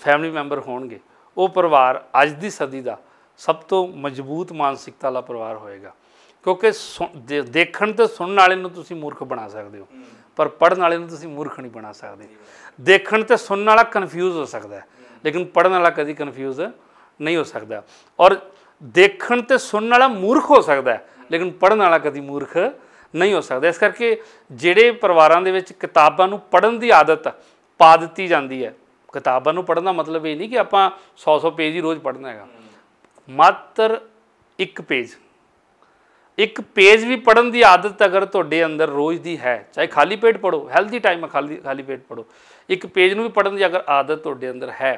ਫੈਮਿਲੀ ਮੈਂਬਰ ਹੋਣਗੇ ਉਹ ਪਰਿਵਾਰ ਅੱਜ ਦੀ ਸਦੀ ਦਾ ਸਭ ਤੋਂ ਮਜ਼ਬੂਤ ਮਾਨਸਿਕਤਾ ਵਾਲਾ ਪਰਿਵਾਰ ਹੋਏਗਾ ਕਿਉਂਕਿ ਦੇਖਣ ਤੇ ਸੁਣਨ ਵਾਲੇ ਨੂੰ ਤੁਸੀਂ ਮੂਰਖ ਬਣਾ ਸਕਦੇ ਹੋ ਪਰ ਪੜਨ ਵਾਲੇ ਨੂੰ ਤੁਸੀਂ ਮੂਰਖ ਨਹੀਂ ਬਣਾ ਸਕਦੇ ਦੇਖਣ ਤੇ ਸੁਣਨ ਵਾਲਾ ਕਨਫਿਊਜ਼ ਹੋ ਸਕਦਾ ਲੇਕਿਨ ਪੜਨ ਵਾਲਾ ਕਦੀ ਕਨਫਿਊਜ਼ ਨਹੀਂ ਹੋ ਸਕਦਾ ਔਰ ਦੇਖਣ ਤੇ ਸੁਣਨ ਵਾਲਾ ਮੂਰਖ ਹੋ ਸਕਦਾ ਲੇਕਿਨ ਪੜਨ ਵਾਲਾ ਕਦੀ ਮੂਰਖ ਨਹੀਂ ਹੋ ਸਕਦਾ ਇਸ ਕਰਕੇ ਜਿਹੜੇ ਪਰਿਵਾਰਾਂ ਦੇ ਵਿੱਚ ਕਿਤਾਬਾਂ ਨੂੰ ਪੜਨ ਦੀ ਆਦਤ ਪਾ ਦਿੱਤੀ ਜਾਂਦੀ ਹੈ ਕਿਤਾਬਾਂ ਨੂੰ ਪੜਨ ਦਾ ਮਤਲਬ ਇਹ ਨਹੀਂ ਕਿ ਆਪਾਂ 100-100 ਪੇਜ ਹੀ ਰੋਜ਼ ਪੜਨਾ ਹੈਗਾ ਮਾਤਰ ਇੱਕ ਪੇਜ ਇੱਕ ਪੇਜ ਵੀ ਪੜਨ ਦੀ ਆਦਤ ਅਗਰ ਤੁਹਾਡੇ ਅੰਦਰ ਰੋਜ਼ ਦੀ ਹੈ ਚਾਹੇ ਖਾਲੀ ਪੇਟ ਪੜੋ ਹੈਲਦੀ ਟਾਈਮ ਖਾਲੀ ਖਾਲੀ ਪੇਟ ਪੜੋ ਇੱਕ ਪੇਜ ਨੂੰ ਵੀ ਪੜਨ ਦੀ ਅਗਰ ਆਦਤ ਤੁਹਾਡੇ ਅੰਦਰ ਹੈ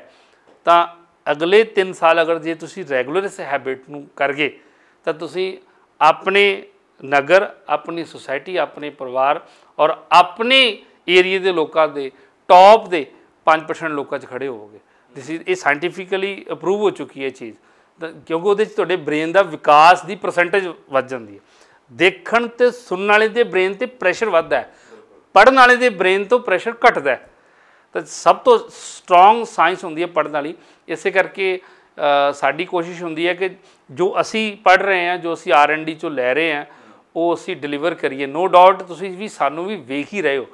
ਤਾਂ ਅਗਲੇ 3 ਸਾਲ ਅਗਰ ਜੇ ਤੁਸੀਂ ਰੈਗੂਲਰ ਇਸ ਹੈਬਿਟ ਨੂੰ ਕਰਗੇ ਤਾਂ ਤੁਸੀਂ ਆਪਣੇ ਨਗਰ ਆਪਣੀ ਸੁਸਾਇਟੀ ਆਪਣੇ ਪਰਿਵਾਰ ਔਰ ਆਪਣੇ ਏਰੀਆ ਦੇ ਲੋਕਾਂ ਦੇ ਟੌਪ ਦੇ 5% ਲੋਕਾਂ 'ਚ ਖੜੇ ਹੋਵੋਗੇ ਥਿਸ ਇਜ਼ ਇਹ ਸਾਇੰਟੀਫਿਕਲੀ ਅਪਰੂਵ ਹੋ ਚੁੱਕੀ ਹੈ ਚੀਜ਼ ਕਿਉਂਕਿ ਉਹਦੇ 'ਚ ਤੁਹਾਡੇ ਬ੍ਰੇਨ ਦਾ ਵਿਕਾਸ ਦੀ ਪਰਸੈਂਟੇਜ ਵੱਧ ਜਾਂਦੀ ਹੈ ਦੇਖਣ ਤੇ ਸੁਣਨ ਵਾਲੇ ਦੇ ਬ੍ਰੇਨ ਤੇ ਪ੍ਰੈਸ਼ਰ ਵੱਧਦਾ ਹੈ ਪੜਨ ਵਾਲੇ ਦੇ ਬ੍ਰੇਨ ਤੋਂ ਪ੍ਰੈਸ਼ਰ ਘਟਦਾ ਹੈ ਤਾਂ ਸਭ ਤੋਂ ਸਟਰੋਂਗ ਸਾਇੰਸ ਹੁੰਦੀ ਹੈ ਪੜਨ ਵਾਲੀ ਇਸੇ ਕਰਕੇ ਸਾਡੀ ਕੋਸ਼ਿਸ਼ ਹੁੰਦੀ ਹੈ ਕਿ ਜੋ ਅਸੀਂ ਪੜ ਰਹੇ ਹਾਂ ਜੋ ਅਸੀਂ ਆਰ ਐਨ ਡੀ ਚੋਂ ਲੈ ਰਹੇ ਹਾਂ ਉਹ ਅਸੀਂ ਡਿਲੀਵਰ ਕਰੀਏ ਨੋ ਡਾਊਟ ਤੁਸੀਂ ਵੀ ਸਾਨੂੰ ਵੀ ਵੇਖ ਹੀ ਰਹੇ ਹੋ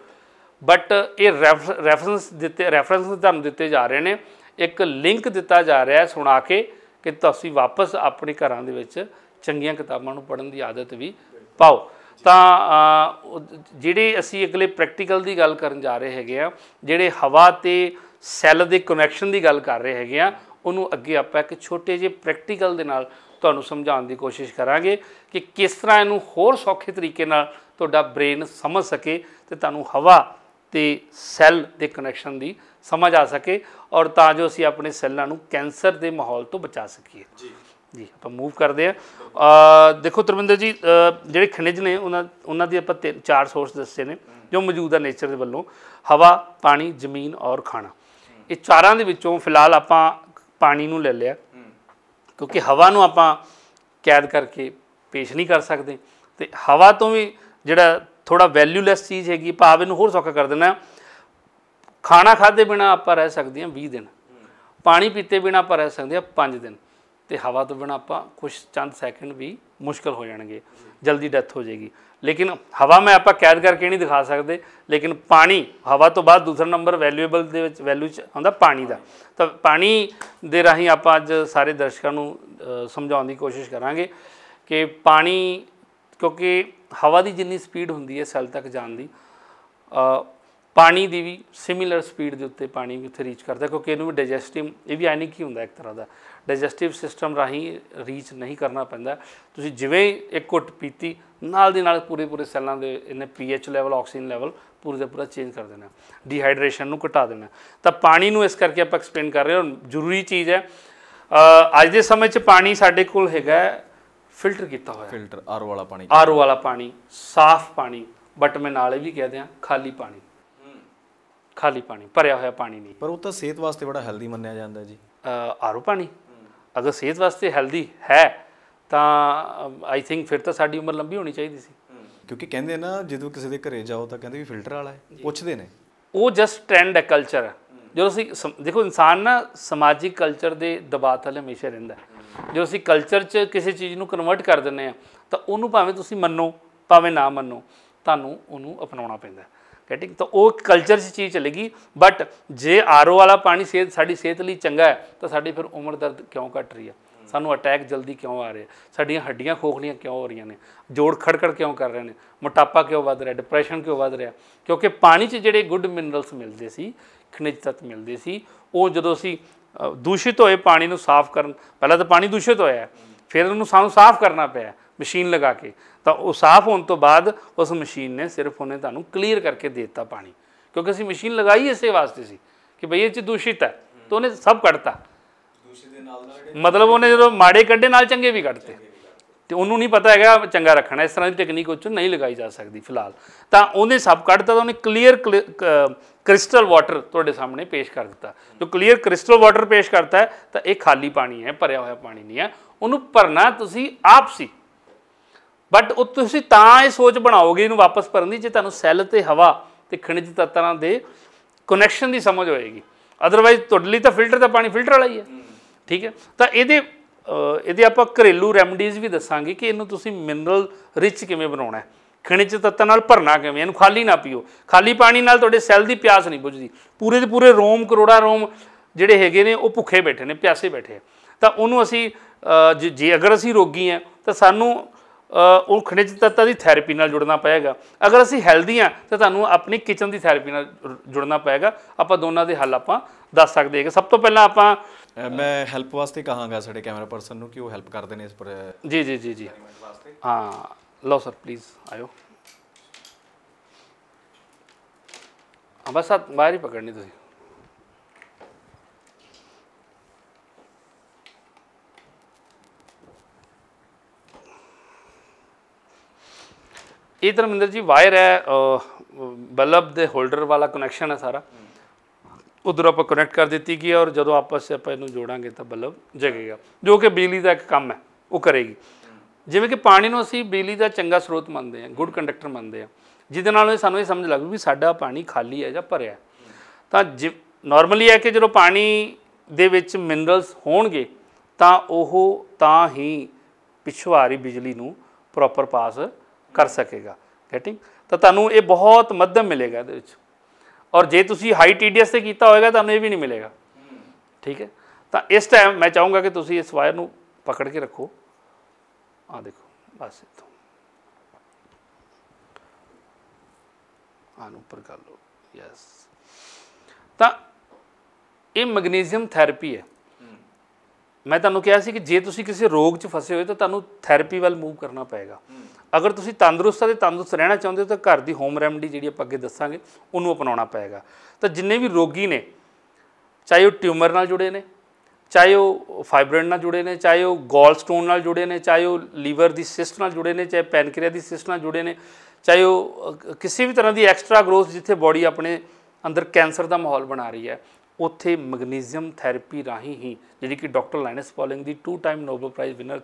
ਬਟ ਇਹ ਰੈਫਰੈਂਸ ਦਿੱਤੇ ਰੈਫਰੈਂਸ ਤੁਹਾਨੂੰ ਦਿੱਤੇ ਜਾ ਰਹੇ ਨੇ ਇੱਕ ਲਿੰਕ ਦਿੱਤਾ ਜਾ ਰਿਹਾ ਹੈ ਸੁਣਾ ਕੇ ਕਿ ਤੁਸੀਂ ਵਾਪਸ ਆਪਣੇ ਘਰਾਂ ਦੇ ਵਿੱਚ ਚੰਗੀਆਂ ਕਿਤਾਬਾਂ ਨੂੰ ਪੜਨ ਦੀ ਆਦਤ ਵੀ ਪਾਓ ਤਾਂ ਜਿਹੜੇ ਅਸੀਂ ਅਗਲੇ ਪ੍ਰੈਕਟੀਕਲ ਦੀ ਗੱਲ ਕਰਨ ਜਾ ਰਹੇ ਹੈਗੇ ਆ ਜਿਹੜੇ ਹਵਾ ਤੇ ਸੈੱਲ ਦੇ ਕਨੈਕਸ਼ਨ ਦੀ ਗੱਲ ਕਰ ਰਹੇ ਹੈਗੇ ਆ ਉਹਨੂੰ ਅੱਗੇ ਆਪਾਂ ਇੱਕ ਛੋਟੇ ਜਿਹੇ ਪ੍ਰੈਕਟੀਕਲ ਦੇ ਨਾਲ ਤੁਹਾਨੂੰ ਸਮਝਾਉਣ ਦੀ ਕੋਸ਼ਿਸ਼ ਕਰਾਂਗੇ ਕਿ ਕਿਸ ਤਰ੍ਹਾਂ ਇਹਨੂੰ ਹੋਰ ਸੌਖੇ ਤਰੀਕੇ ਨਾਲ ਤੁਹਾਡਾ ਬ੍ਰੇਨ ਸਮਝ ਸਕੇ ਤੇ ਤੁਹਾਨੂੰ ਹਵਾ ਤੇ ਸੈੱਲ ਦੇ ਕਨੈਕਸ਼ਨ ਦੀ ਸਮਝ ਆ ਸਕੇ ਔਰ ਤਾਂ ਜੋ ਅਸੀਂ ਆਪਣੇ ਸੈੱਲਾਂ ਨੂੰ ਕੈਂਸਰ ਦੇ ਮਾਹੌਲ ਤੋਂ ਬਚਾ ਸਕੀਏ ਜੀ ਜੀ ਆਪਾਂ ਮੂਵ ਕਰਦੇ ਆ ਦੇਖੋ ਤਰਵਿੰਦਰ ਜੀ ਜਿਹੜੇ ਖਣਿਜ ਨੇ ਉਹਨਾਂ ਉਹਨਾਂ ਦੀ ਆਪਾਂ ਚਾਰ ਸੋਰਸ ਦੱਸੇ ਨੇ ਜੋ ਮੌਜੂਦ ਆ ਨੇਚਰ ਦੇ ਵੱਲੋਂ ਹਵਾ ਪਾਣੀ ਜ਼ਮੀਨ ਔਰ ਖਾਣਾ ਇਹ ਚਾਰਾਂ ਦੇ ਵਿੱਚੋਂ ਫਿਲਹਾਲ ਆਪਾਂ ਪਾਣੀ ਨੂੰ ਲੈ ਲਿਆ ਕਿਉਂਕਿ ਹਵਾ ਨੂੰ ਆਪਾਂ ਕੈਦ ਕਰਕੇ ਪੇਸ਼ ਨਹੀਂ ਕਰ ਸਕਦੇ ਤੇ ਹਵਾ ਤੋਂ ਵੀ ਜਿਹੜਾ ਥੋੜਾ ਵੈਲਿਊਲੈਸ ਚੀਜ਼ ਹੈਗੀ ਭਾਵ ਇਹਨੂੰ ਹੋਰ ਸੌਖਾ ਕਰ ਦੇਣਾ ਖਾਣਾ ਖਾਦੇ ਬਿਨਾ ਆਪਾਂ ਰਹਿ ਸਕਦੇ ਹਾਂ 20 ਦਿਨ ਪਾਣੀ ਪੀਤੇ ਬਿਨਾ ਆਪਾਂ ਰਹਿ ਸਕਦੇ ਹਾਂ 5 ਦਿਨ ਤੇ ਹਵਾ ਤੋਂ ਬਿਨਾ ਆਪਾਂ ਕੁਝ ਚੰਦ ਸੈਕਿੰਡ ਵੀ ਮੁਸ਼ਕਲ ਹੋ ਜਾਣਗੇ ਜਲਦੀ ਡੈਥ ਹੋ ਜਾਏਗੀ ਲੇਕਿਨ ਹਵਾ ਮੈਂ ਆਪਾਂ ਕੈਦ ਕਰਕੇ ਨਹੀਂ ਦਿਖਾ ਸਕਦੇ ਲੇਕਿਨ ਪਾਣੀ ਹਵਾ ਤੋਂ ਬਾਅਦ ਦੂਸਰਾ ਨੰਬਰ ਵੈਲਿਊਏਬਲ ਦੇ ਵਿੱਚ ਵੈਲਿਊ ਚ ਆਉਂਦਾ ਪਾਣੀ ਦਾ ਤਾਂ ਪਾਣੀ ਦੇ ਰਾਹੀਂ ਆਪਾਂ ਅੱਜ ਸਾਰੇ ਦਰਸ਼ਕਾਂ ਨੂੰ ਸਮਝਾਉਣ ਦੀ ਕੋਸ਼ਿਸ਼ ਕਰਾਂਗੇ ਕਿ ਪਾਣੀ ਕਿਉਂਕਿ ਹਵਾ ਦੀ ਜਿੰਨੀ ਸਪੀਡ ਹੁੰਦੀ ਹੈ ਸੈੱਲ ਤੱਕ ਜਾਣ ਦੀ ਪਾਣੀ ਦੀ ਵੀ ਸਿਮਿਲਰ ਸਪੀਡ ਦੇ ਉੱਤੇ ਪਾਣੀ ਵੀ ਉੱਥੇ ਰੀਚ ਕਰਦਾ ਕਿਉਂਕਿ ਇਹਨੂੰ ਵੀ ਡਾਈਜੈਸਟਿਵ ਇਹ ਵੀ ਆਇਨਿਕ ਹੀ ਹੁੰਦਾ ਇੱਕ ਤਰ੍ਹਾਂ ਦਾ ਡਾਈਜੈਸਟਿਵ ਸਿਸਟਮ ਰਾਹੀਂ ਰੀਚ ਨਹੀਂ ਕਰਨਾ ਪੈਂਦਾ ਤੁਸੀਂ ਜਿਵੇਂ ਇੱਕ ਘੁੱਟ ਪੀਤੀ ਨਾਲ ਦੀ ਨਾਲ ਪੂਰੇ ਪੂਰੇ ਸੈੱਲਾਂ ਦੇ ਇਹਨੇ ਪੀਐਚ ਲੈਵਲ ਆਕਸੀਜਨ ਲੈਵਲ ਪੂਰੇ ਦਾ ਪੂਰਾ ਚੇਂਜ ਕਰ ਦੇਣਾ ਡੀਹਾਈਡਰੇਸ਼ਨ ਨੂੰ ਘਟਾ ਦੇਣਾ ਤਾਂ ਪਾਣੀ ਨੂੰ ਇਸ ਕਰਕੇ ਆਪਾਂ ਐਕਸਪਲੇਨ ਕਰ ਰਹੇ ਹਾਂ ਜ਼ਰੂਰੀ ਚੀਜ਼ ਹੈ ਅੱਜ ਦੇ ਸਮੇਂ 'ਚ ਪਾਣੀ ਸਾਡੇ ਕੋਲ ਹੈਗਾ ਫਿਲਟਰ ਕੀਤਾ ਹੋਇਆ ਫਿਲਟਰ ਆਰ ਵਾਲਾ ਪਾਣੀ ਆਰ ਵਾਲਾ ਪਾਣੀ ਸਾਫ਼ ਪਾਣੀ ਬਟ ਮੈਂ ਨਾਲੇ ਵੀ ਕਹਿ ਦਿਆਂ ਖਾਲੀ ਪਾਣੀ ਖਾਲੀ ਪਾਣੀ ਭਰਿਆ ਹੋਇਆ ਪਾਣੀ ਨਹੀਂ ਪਰ ਉਹ ਤਾਂ ਸਿਹਤ ਵਾਸਤੇ ਬੜਾ ਹੈਲਦੀ ਮੰਨਿਆ ਜਾਂਦਾ ਜੀ ਆਰੂ ਪਾਣੀ ਅਗਰ ਸਿਹਤ ਵਾਸਤੇ ਹੈਲਦੀ ਹੈ ਤਾਂ ਆਈ ਥਿੰਕ ਫਿਰ ਤਾਂ ਸਾਡੀ ਉਮਰ ਲੰਬੀ ਹੋਣੀ ਚਾਹੀਦੀ ਸੀ ਕਿਉਂਕਿ ਕਹਿੰਦੇ ਨਾ ਜਦੋਂ ਕਿਸੇ ਦੇ ਘਰੇ ਜਾਓ ਤਾਂ ਕਹਿੰਦੇ ਵੀ ਫਿਲਟਰ ਵਾਲਾ ਹੈ ਪੁੱਛਦੇ ਨੇ ਉਹ ਜਸਟ ਟ੍ਰੈਂਡ ਹੈ ਕਲਚਰ ਹੈ ਜਦੋਂ ਅਸੀਂ ਦੇਖੋ ਇਨਸਾਨ ਨਾ ਸਮਾਜਿਕ ਕਲਚਰ ਦੇ ਦਬਾਅ ਥੱਲੇ ਹਮੇਸ਼ਾ ਰਹਿੰਦਾ ਜਦੋਂ ਅਸੀਂ ਕਲਚਰ 'ਚ ਕਿਸੇ ਚੀਜ਼ ਨੂੰ ਕਨਵਰਟ ਕਰ ਦਿੰਨੇ ਆ ਤਾਂ ਉਹਨੂੰ ਭਾਵੇਂ ਤੁਸੀਂ ਮੰਨੋ ਭਾਵੇਂ ਨਾ ਮੰਨੋ ਤੁਹਾਨੂੰ ਉਹਨੂੰ ਅਪਣਾਉਣਾ ਪੈਂਦਾ ਕਟਿੰਗ ਤਾਂ ਉਹ ਕਲਚਰ 'ਚ ਚੀਜ਼ ਚਲੇਗੀ ਬਟ ਜੇ ਆਰਓ ਵਾਲਾ ਪਾਣੀ ਸਿਹਤ ਸਾਡੀ ਸਿਹਤ ਲਈ ਚੰਗਾ ਹੈ ਤਾਂ ਸਾਡੀ ਫਿਰ ਉਮਰ ਦਰਦ ਕਿਉਂ ਘਟ ਰਹੀ ਹੈ ਸਾਨੂੰ ਅਟੈਕ ਜਲਦੀ ਕਿਉਂ ਆ ਰਿਹਾ ਸਾਡੀਆਂ ਹੱਡੀਆਂ ਖੋਖਲੀਆਂ ਕਿਉਂ ਹੋ ਰਹੀਆਂ ਨੇ ਜੋੜ ਖੜਕੜ ਕਿਉਂ ਕਰ ਰਹੇ ਨੇ ਮੋਟਾਪਾ ਕਿਉਂ ਵੱਧ ਰਿਹਾ ਡਿਪਰੈਸ਼ਨ ਕਿਉਂ ਵੱਧ ਰਿਹਾ ਕਿਉਂਕਿ ਪਾਣੀ 'ਚ ਜਿਹੜੇ ਗੁੱਡ ਮਿਨਰਲਸ ਮਿਲਦੇ ਸੀ ਖਣਿਜ ਤੱਤ ਮਿਲਦੇ ਸੀ ਉਹ ਜਦੋਂ ਅਸੀਂ ਦੂਸ਼ਿਤ ਹੋਏ ਪਾਣੀ ਨੂੰ ਸਾਫ਼ ਕਰਨ ਪਹਿਲਾਂ ਤਾਂ ਪਾਣੀ ਦੂਸ਼ਿਤ ਹੋਇਆ ਫਿਰ ਉਹਨੂੰ ਸਾਨੂੰ ਸਾਫ਼ ਕਰਨਾ ਪਿਆ ਮਸ਼ੀਨ ਲਗਾ ਕੇ ਤਾਂ ਉਹ ਸਾਫ਼ ਹੋਣ ਤੋਂ ਬਾਅਦ ਉਸ ਮਸ਼ੀਨ ਨੇ ਸਿਰਫ ਉਹਨੇ ਤੁਹਾਨੂੰ ਕਲੀਅਰ ਕਰਕੇ ਦੇ ਦਿੱਤਾ ਪਾਣੀ ਕਿਉਂਕਿ ਅਸੀਂ ਮਸ਼ੀਨ ਲਗਾਈ ਇਸੇ ਵਾਸਤੇ ਸੀ ਕਿ ਭਈ ਇਹ ਚ ਦੂਸ਼ਿਤ ਹੈ ਤਾਂ ਉਹਨੇ ਸਭ ਕੱਢਤਾ ਮਤਲਬ ਉਹਨੇ ਜਦੋਂ ਮਾੜੇ ਕੱਢੇ ਨਾਲ ਚੰਗੇ ਵੀ ਕੱਢਤੇ ਤੇ ਉਹਨੂੰ ਨਹੀਂ ਪਤਾ ਹੈਗਾ ਚੰਗਾ ਰੱਖਣਾ ਇਸ ਤਰ੍ਹਾਂ ਦੀ ਟੈਕਨੀਕ ਉੱਚ ਨਹੀਂ ਲਗਾਈ ਜਾ ਸਕਦੀ ਫਿਲਹਾਲ ਤਾਂ ਉਹਨੇ ਸਭ ਕੱਢਤਾ ਤਾਂ ਉਹਨੇ ਕਲੀਅਰ ਕ੍ਰਿਸਟਲ ਵਾਟਰ ਤੁਹਾਡੇ ਸਾਹਮਣੇ ਪੇਸ਼ ਕਰ ਦਿੱਤਾ ਜੋ ਕਲੀਅਰ ਕ੍ਰਿਸਟਲ ਵਾਟਰ ਪੇਸ਼ ਕਰਤਾ ਹੈ ਤਾਂ ਇਹ ਖਾਲੀ ਪਾਣੀ ਹੈ ਭਰਿਆ ਹੋਇਆ ਪਾਣੀ ਨਹੀਂ ਹੈ ਉਹਨੂੰ ਭਰਨਾ ਤੁਸੀਂ ਆਪ ਸੀ ਬਟ ਉਹ ਤੁਸੀਂ ਤਾਂ ਇਹ ਸੋਚ ਬਣਾਓਗੇ ਇਹਨੂੰ ਵਾਪਸ ਭਰਨ ਦੀ ਜੇ ਤੁਹਾਨੂੰ ਸੈੱਲ ਤੇ ਹਵਾ ਤੇ ਖਣਿਜ ਤੱਤਾਂ ਦੇ ਕਨੈਕਸ਼ਨ ਦੀ ਸਮਝ ਹੋਏਗੀ ਅਦਰਵਾਈਜ਼ ਤੁਹਾਡੇ ਲਈ ਤਾਂ ਫਿਲਟਰ ਦਾ ਪਾਣੀ ਫਿਲਟਰ ਵਾਲਾ ਹੀ ਹੈ ਠੀਕ ਹੈ ਤਾਂ ਇਹਦੇ ਇਹਦੇ ਆਪਾਂ ਘਰੇਲੂ ਰੈਮਡੀਜ਼ ਵੀ ਦੱਸਾਂਗੇ ਕਿ ਇਹਨੂੰ ਤੁਸੀਂ ਮਿਨਰਲ ਰਿਚ ਕਿਵੇਂ ਬਣਾਉਣਾ ਹੈ ਖਣਿਜ ਤੱਤਾਂ ਨਾਲ ਭਰਨਾ ਕਿਵੇਂ ਇਹਨੂੰ ਖਾਲੀ ਨਾ ਪੀਓ ਖਾਲੀ ਪਾਣੀ ਨਾਲ ਤੁਹਾਡੇ ਸੈੱਲ ਦੀ ਪਿਆਸ ਨਹੀਂ ਬੁਝਦੀ ਪੂਰੇ ਦੇ ਪੂਰੇ ਰੋਮ ਕਰੋੜਾ ਰੋਮ ਜਿਹੜੇ ਹੈਗੇ ਨੇ ਉਹ ਭੁੱਖੇ ਬੈਠੇ ਨੇ ਪਿਆਸੇ ਬੈਠੇ ਤਾਂ ਉਹਨੂੰ ਅਸੀਂ ਜੇ ਅਗਰ ਅਸੀਂ ਰੋਗੀ ਆ ਤਾਂ ਸਾਨੂੰ ਉਹ ਖਣਿਜ ਤੱਤਾਂ ਦੀ ਥੈਰੇਪੀ ਨਾਲ ਜੁੜਨਾ ਪਏਗਾ ਅਗਰ ਅਸੀਂ ਹੈਲਦੀ ਆ ਤਾਂ ਤੁਹਾਨੂੰ ਆਪਣੀ ਕਿਚਨ ਦੀ ਥੈਰੇਪੀ ਨਾਲ ਜੁੜਨਾ ਪਏਗਾ ਆਪਾਂ ਦੋਨਾਂ ਦੇ ਹੱਲ ਆਪਾਂ ਦੱਸ ਸਕਦੇ ਹਾਂ ਸਭ ਤੋਂ ਪਹਿਲਾਂ ਆਪਾਂ ਮੈਂ ਹੈਲਪ ਵਾਸਤੇ ਕਹਾਂਗਾ ਸਾਡੇ ਕੈਮਰਾ ਪਰਸਨ ਨੂੰ ਕਿ ਉਹ ਹੈਲਪ ਕਰਦੇ ਨੇ ਇਸ ਪਰ ਜੀ ਜੀ ਜੀ ਜੀ ਹਾਂ ਲਓ ਸਰ ਪਲੀਜ਼ ਆਇਓ ਅਬਸਤ ਬਾਹਰ ਹੀ ਪਕੜਨੀ ਤੁਸੀਂ ਇਹ ਧਰਮਿੰਦਰ ਜੀ ਵਾਇਰ ਹੈ ਬਲਬ ਦੇ ਹੋਲਡਰ ਵਾਲਾ ਕਨੈਕਸ਼ਨ ਹੈ ਸਾਰਾ ਉਧਰ ਆਪਾਂ ਕਨੈਕਟ ਕਰ ਦਿੱਤੀ ਗਈ ਔਰ ਜਦੋਂ ਆਪਸ ਵਿੱਚ ਆਪਾਂ ਇਹਨੂੰ ਜੋੜਾਂਗੇ ਤਾਂ ਬਲਬ ਜਗੇਗਾ ਜੋ ਕਿ ਬਿਜਲੀ ਦਾ ਇੱਕ ਕੰਮ ਹੈ ਉਹ ਕਰੇਗੀ ਜਿਵੇਂ ਕਿ ਪਾਣੀ ਨੂੰ ਅਸੀਂ ਬਿਜਲੀ ਦਾ ਚੰਗਾ ਸਰੋਤ ਮੰਨਦੇ ਹਾਂ ਗੁੱਡ ਕੰਡਕਟਰ ਮੰਨਦੇ ਹਾਂ ਜਿਹਦੇ ਨਾਲ ਸਾਨੂੰ ਇਹ ਸਮਝ ਲੱਗ ਵੀ ਸਾਡਾ ਪਾਣੀ ਖਾਲੀ ਹੈ ਜਾਂ ਭਰਿਆ ਤਾਂ ਨਾਰਮਲੀ ਹੈ ਕਿ ਜਦੋਂ ਪਾਣੀ ਦੇ ਵਿੱਚ ਮਿਨਰਲਸ ਹੋਣਗੇ ਤਾਂ ਉਹ ਤਾਂ ਹੀ ਪਿਛਵਾਰੀ ਬਿਜਲੀ ਨੂੰ ਪ੍ਰੋਪਰ ਪਾਸ ਕਰ ਸਕੇਗਾ ਗੈਟਿੰਗ ਤਾਂ ਤੁਹਾਨੂੰ ਇਹ ਬਹੁਤ ਮੱਧਮ ਮਿਲੇਗਾ ਇਹਦੇ ਵਿੱਚ ਔਰ ਜੇ ਤੁਸੀਂ ਹਾਈ ਟੀਡੀਐਸ ਤੇ ਕੀਤਾ ਹੋਏਗਾ ਤੁਹਾਨੂੰ ਇਹ ਵੀ ਨਹੀਂ ਮਿਲੇਗਾ ਠੀਕ ਹੈ ਤਾਂ ਇਸ ਟਾਈਮ ਮੈਂ ਚਾਹੂੰਗਾ ਕਿ ਤੁਸੀਂ ਇਸ ਵਾਇਰ ਨੂੰ ਪਕੜ ਕੇ ਰੱਖੋ ਆ ਦੇਖੋ ਬਸ ਇਤੋਂ ਆਨ ਉੱਪਰ ਕਰ ਲਓ ਯੈਸ ਤਾਂ ਇਹ ਮੈਗਨੀਸ਼ੀਅਮ ਥੈਰੇਪੀ ਹੈ ਮੈਂ ਤੁਹਾਨੂੰ ਕਿਹਾ ਸੀ ਕਿ ਜੇ ਤੁਸੀਂ ਕਿਸੇ ਰੋਗ 'ਚ ਫਸੇ ਹੋਏ ਤਾਂ ਤੁਹਾਨੂੰ ਥੈਰੇਪੀ ਵੱਲ ਮੂਵ ਕਰਨਾ ਪਏਗਾ ਅਗਰ ਤੁਸੀਂ ਤੰਦਰੁਸਤ ਅਤੇ ਤੰਦਰੁਸਤ ਰਹਿਣਾ ਚਾਹੁੰਦੇ ਹੋ ਤਾਂ ਘਰ ਦੀ ਹੋਮ ਰੈਮਡੀ ਜਿਹੜੀ ਆਪਾਂ ਅੱਗੇ ਦੱਸਾਂਗੇ ਉਹਨੂੰ ਅਪਣਾਉਣਾ ਪਏਗਾ ਤਾਂ ਜਿੰਨੇ ਵੀ ਰੋਗੀ ਨੇ ਚਾਹੇ ਉਹ ਟਿਊਮਰ ਨਾਲ ਜੁੜੇ ਨੇ ਚਾਹੇ ਉਹ ਫਾਈਬਰਨ ਨਾਲ ਜੁੜੇ ਨੇ ਚਾਹੇ ਉਹ ਗੋਲ ਸਟੋਨ ਨਾਲ ਜੁੜੇ ਨੇ ਚਾਹੇ ਉਹ ਲੀਵਰ ਦੀ ਸਿਸਟ ਨਾਲ ਜੁੜੇ ਨੇ ਚਾਹੇ ਪੈਨਕ੍ਰੀਆ ਦੀ ਸਿਸਟ ਨਾਲ ਜੁੜੇ ਨੇ ਚਾਹੇ ਉਹ ਕਿਸੇ ਵੀ ਤਰ੍ਹਾਂ ਦੀ ਐਕਸਟਰਾ ਗਰੋਥ ਜਿੱਥੇ ਬਾਡੀ ਆਪਣੇ ਅੰਦਰ ਕੈਂਸਰ ਦਾ ਮਾਹੌਲ ਬਣਾ ਰਹੀ ਹੈ ਉੱਥੇ ਮੈਗਨੀਸ਼ੀਅਮ ਥੈਰੇਪੀ ਰਾਹੀਂ ਹੀ ਜਿਹੜੀ ਕਿ ਡਾਕਟਰ ਲਾਇਨਸ ਪੋਲਿੰਗ ਦੀ 2 time Nobel prize winner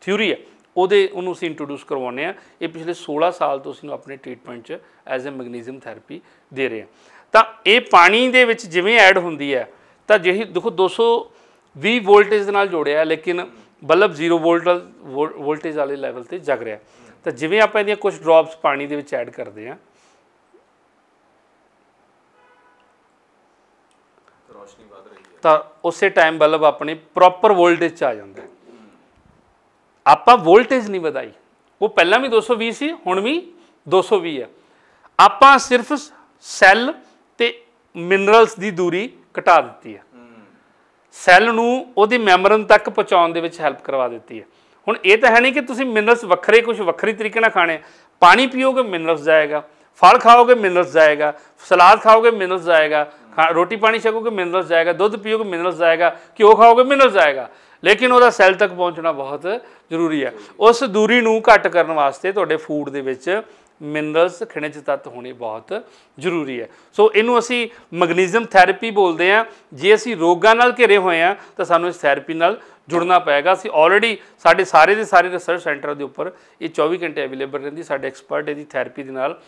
theory ਹੈ ਉਹਦੇ ਉਹਨੂੰ ਅਸੀਂ ਇੰਟਰੋਡਿਊਸ ਕਰਵਾਉਂਦੇ ਆ ਇਹ ਪਿਛਲੇ 16 ਸਾਲ ਤੋਂ ਅਸੀਂ ਨੂੰ ਆਪਣੇ ਟ੍ਰੀਟਮੈਂਟ 'ਚ ਐਜ਼ ਅ ਮੈਗਨੀਸ਼ੀਅਮ ਥੈਰੇਪੀ ਦੇ ਰਹੇ ਆ ਤਾਂ ਇਹ ਪਾਣੀ ਦੇ ਵਿੱਚ ਜਿਵੇਂ ਐਡ ਹੁੰਦੀ ਹੈ ਤਾਂ ਜਿਹੀ ਦੇਖੋ 220 ਵੋਲਟੇਜ ਦੇ ਨਾਲ ਜੋੜਿਆ ਲੇਕਿਨ ਬਲਬ 0 ਵੋਲਟ ਵੋਲਟੇਜ ਵਾਲੇ ਲੈਵਲ ਤੇ ਜਗ ਰਿਹਾ ਤਾਂ ਜਿਵੇਂ ਆਪਾਂ ਇਹਦੀਆਂ ਕੁਝ ਡ੍ਰੌਪਸ ਪਾਣੀ ਦੇ ਵਿੱਚ ਐਡ ਕਰਦੇ ਆ ਰੋਸ਼ਨੀ ਵਧ ਰਹੀ ਹੈ ਤਾਂ ਉਸੇ ਟਾਈਮ ਬਲਬ ਆਪਣੇ ਪ੍ਰੋਪਰ ਵੋਲਟੇਜ 'ਚ ਆ ਜਾਂਦਾ ਹੈ ਆਪਾਂ ਵੋਲਟੇਜ ਨਹੀਂ ਵਧਾਈ ਉਹ ਪਹਿਲਾਂ ਵੀ 220 ਸੀ ਹੁਣ ਵੀ 220 ਹੈ ਆਪਾਂ ਸਿਰਫ ਸੈੱਲ ਤੇ ਮਿਨਰਲਸ ਦੀ ਦੂਰੀ ਘਟਾ ਦਿੱਤੀ ਹੈ ਸੈੱਲ ਨੂੰ ਉਹਦੀ ਮੈਮਬਰਨ ਤੱਕ ਪਹੁੰਚਾਉਣ ਦੇ ਵਿੱਚ ਹੈਲਪ ਕਰਵਾ ਦਿੱਤੀ ਹੈ ਹੁਣ ਇਹ ਤਾਂ ਹੈ ਨਹੀਂ ਕਿ ਤੁਸੀਂ ਮਿਨਰਲਸ ਵੱਖਰੇ ਕੁਝ ਵੱਖਰੀ ਤਰੀਕੇ ਨਾਲ ਖਾਣੇ ਪਾਣੀ ਪੀਓਗੇ ਮਿਨਰਲਸ ਜਾਏਗਾ ਫਲ ਖਾਓਗੇ ਮਿਨਰਲਸ ਜਾਏਗਾ ਸਲਾਦ ਖਾਓਗੇ ਮਿਨਰਲਸ ਜਾਏਗਾ ਰੋਟੀ ਪਾਣੀ ਛਕੋਗੇ ਮਿਨਰਲਸ ਜਾਏਗਾ ਦੁੱਧ ਪੀਓਗੇ ਮਿਨਰਲਸ ਜਾਏਗਾ ਕਿਉਂ ਖਾਓਗੇ ਮਿਨਰਲਸ ਜਾਏਗਾ ਲੇਕਿਨ ਉਹਦਾ ਸੈੱਲ ਤੱਕ ਪਹੁੰਚਣਾ ਬਹੁਤ ਜ਼ਰੂਰੀ ਹੈ ਉਸ ਦੂਰੀ ਨੂੰ ਘੱਟ ਕਰਨ ਵਾਸਤੇ ਤੁਹਾਡੇ ਫੂਡ ਦੇ ਵਿੱਚ ਮਿਨਰਲਸ ਖਣਿਜ ਤੱਤ ਹੋਣੇ ਬਹੁਤ ਜ਼ਰੂਰੀ ਹੈ ਸੋ ਇਹਨੂੰ ਅਸੀਂ ਮੈਗਨੀਜ਼ਮ ਥੈਰੇਪੀ ਬੋਲਦੇ ਆ ਜੇ ਅਸੀਂ ਰੋਗਾਂ ਨਾਲ ਘਿਰੇ ਹੋਏ ਆ ਤਾਂ ਸਾਨੂੰ ਇਸ ਥੈਰੇਪੀ ਨਾਲ ਜੁੜਨਾ ਪਏਗਾ ਅਸੀਂ ਆਲਰੇਡੀ ਸਾਡੇ ਸਾਰੇ ਦੇ ਸਾਰੇ ਰਿਸਰਚ ਸੈਂਟਰ ਦੇ ਉੱਪਰ ਇਹ 24 ਘੰਟੇ ਅਵੇਲੇਬਲ ਰਹਿੰਦੀ ਸਾਡੇ ਐਕਸਪਰਟ ਇਹਦੀ ਥੈਰੇਪੀ ਦੇ ਨਾਲ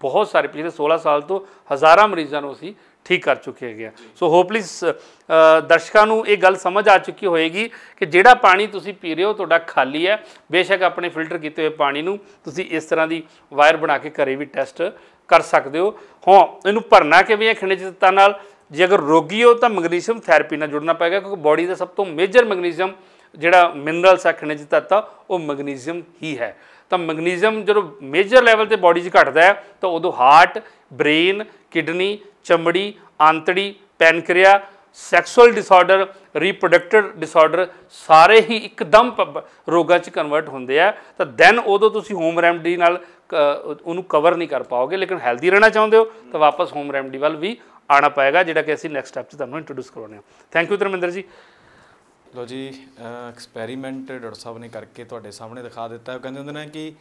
ਬਹੁਤ ਸਾਰੇ ਪਿਛਲੇ 16 ਸਾਲ ਤੋਂ ਹਜ਼ਾਰਾਂ ਮਰੀਜ਼ਾਂ ਨੂੰ ਅਸੀਂ ਠੀਕ ਕਰ ਚੁੱਕੇ ਹੈਗੇ ਆ ਸੋ ਹੋਪਲੀ ਦਰਸ਼ਕਾਂ ਨੂੰ ਇਹ ਗੱਲ ਸਮਝ ਆ ਚੁੱਕੀ ਹੋਏਗੀ ਕਿ ਜਿਹੜਾ ਪਾਣੀ ਤੁਸੀਂ ਪੀ ਰਹੇ ਹੋ ਤੁਹਾਡਾ ਖਾਲੀ ਹੈ ਬੇਸ਼ੱਕ ਆਪਣੇ ਫਿਲਟਰ ਕੀਤੇ ਹੋਏ ਪਾਣੀ ਨੂੰ ਤੁਸੀਂ ਇਸ ਤਰ੍ਹਾਂ ਦੀ ਵਾਇਰ ਬਣਾ ਕੇ ਘਰੇ ਵੀ ਟੈਸਟ ਕਰ ਸਕਦੇ ਹੋ ਹਾਂ ਇਹਨੂੰ ਭਰਨਾ ਕਿਵੇਂ ਹੈ ਖਣਿਜ ਤੱਤਾਂ ਨਾਲ ਜੇ ਅਗਰ ਰੋਗੀ ਹੋ ਤਾਂ ਮੈਗਨੀਸ਼ੀਅਮ ਥੈਰੇਪੀ ਨਾਲ ਜੁੜਨਾ ਪਏਗਾ ਕਿਉਂਕਿ ਬਾਡੀ ਦਾ ਸਭ ਤੋਂ ਮੇਜਰ ਮੈਗਨੀਸ਼ੀਅਮ ਜਿਹੜਾ ਮਿਨਰਲਸ ਆ ਖਣਿਜ ਤੱਤ ਉਹ ਮੈਗਨੀਸ਼ੀਅਮ ਹੀ ਹੈ ਤਾਂ ਮੈਗਨੀਸ਼ੀਅਮ ਜਦੋਂ ਮੇਜਰ ਲੈਵਲ ਤੇ ਬਾਡੀ 'ਚ ਘਟਦਾ ਹੈ ਤਾਂ ਉਦੋਂ ਹਾਰਟ ਬ੍ਰੇਨ ਕਿਡਨੀ ਚਮੜੀ ਆਂਤੜੀ pancreas sexual disorder reproductive disorder ਸਾਰੇ ਹੀ ਇੱਕਦਮ ਰੋਗਾਂ 'ਚ ਕਨਵਰਟ ਹੁੰਦੇ ਆ ਤਾਂ ਦੈਨ ਉਦੋਂ ਤੁਸੀਂ ਹੋਮ ਰੈਮਡੀ ਨਾਲ ਉਹਨੂੰ ਕਵਰ ਨਹੀਂ ਕਰ ਪਾਓਗੇ ਲੇਕਿਨ ਹੈਲਦੀ ਰਹਿਣਾ ਚਾਹੁੰਦੇ ਹੋ ਤਾਂ ਵਾਪਸ ਹੋਮ ਰੈਮਡੀ ਵੱਲ ਵੀ ਆਣਾ ਪਏਗਾ ਜਿਹੜਾ ਕਿ ਅਸੀਂ ਨੈਕਸਟ ਸਟੈਪ 'ਚ ਤੁਹਾਨੂੰ ਇੰਟਰੋਡਿਊਸ ਕਰਾਉਣੇ ਆ ਥੈਂਕ ਯੂ ਧਰਮਿੰਦਰ ਜੀ ਲੋ ਜੀ ਐਕਸਪੈਰੀਮੈਂਟ ਡਾਕਟਰ ਸਾਹਿਬ ਨੇ ਕਰਕੇ ਤੁਹਾਡੇ ਸਾਹਮਣੇ ਦਿਖਾ ਦਿੱਤਾ ਹੈ ਕਹਿੰਦੇ ਹੁੰਦੇ ਨੇ ਕਿ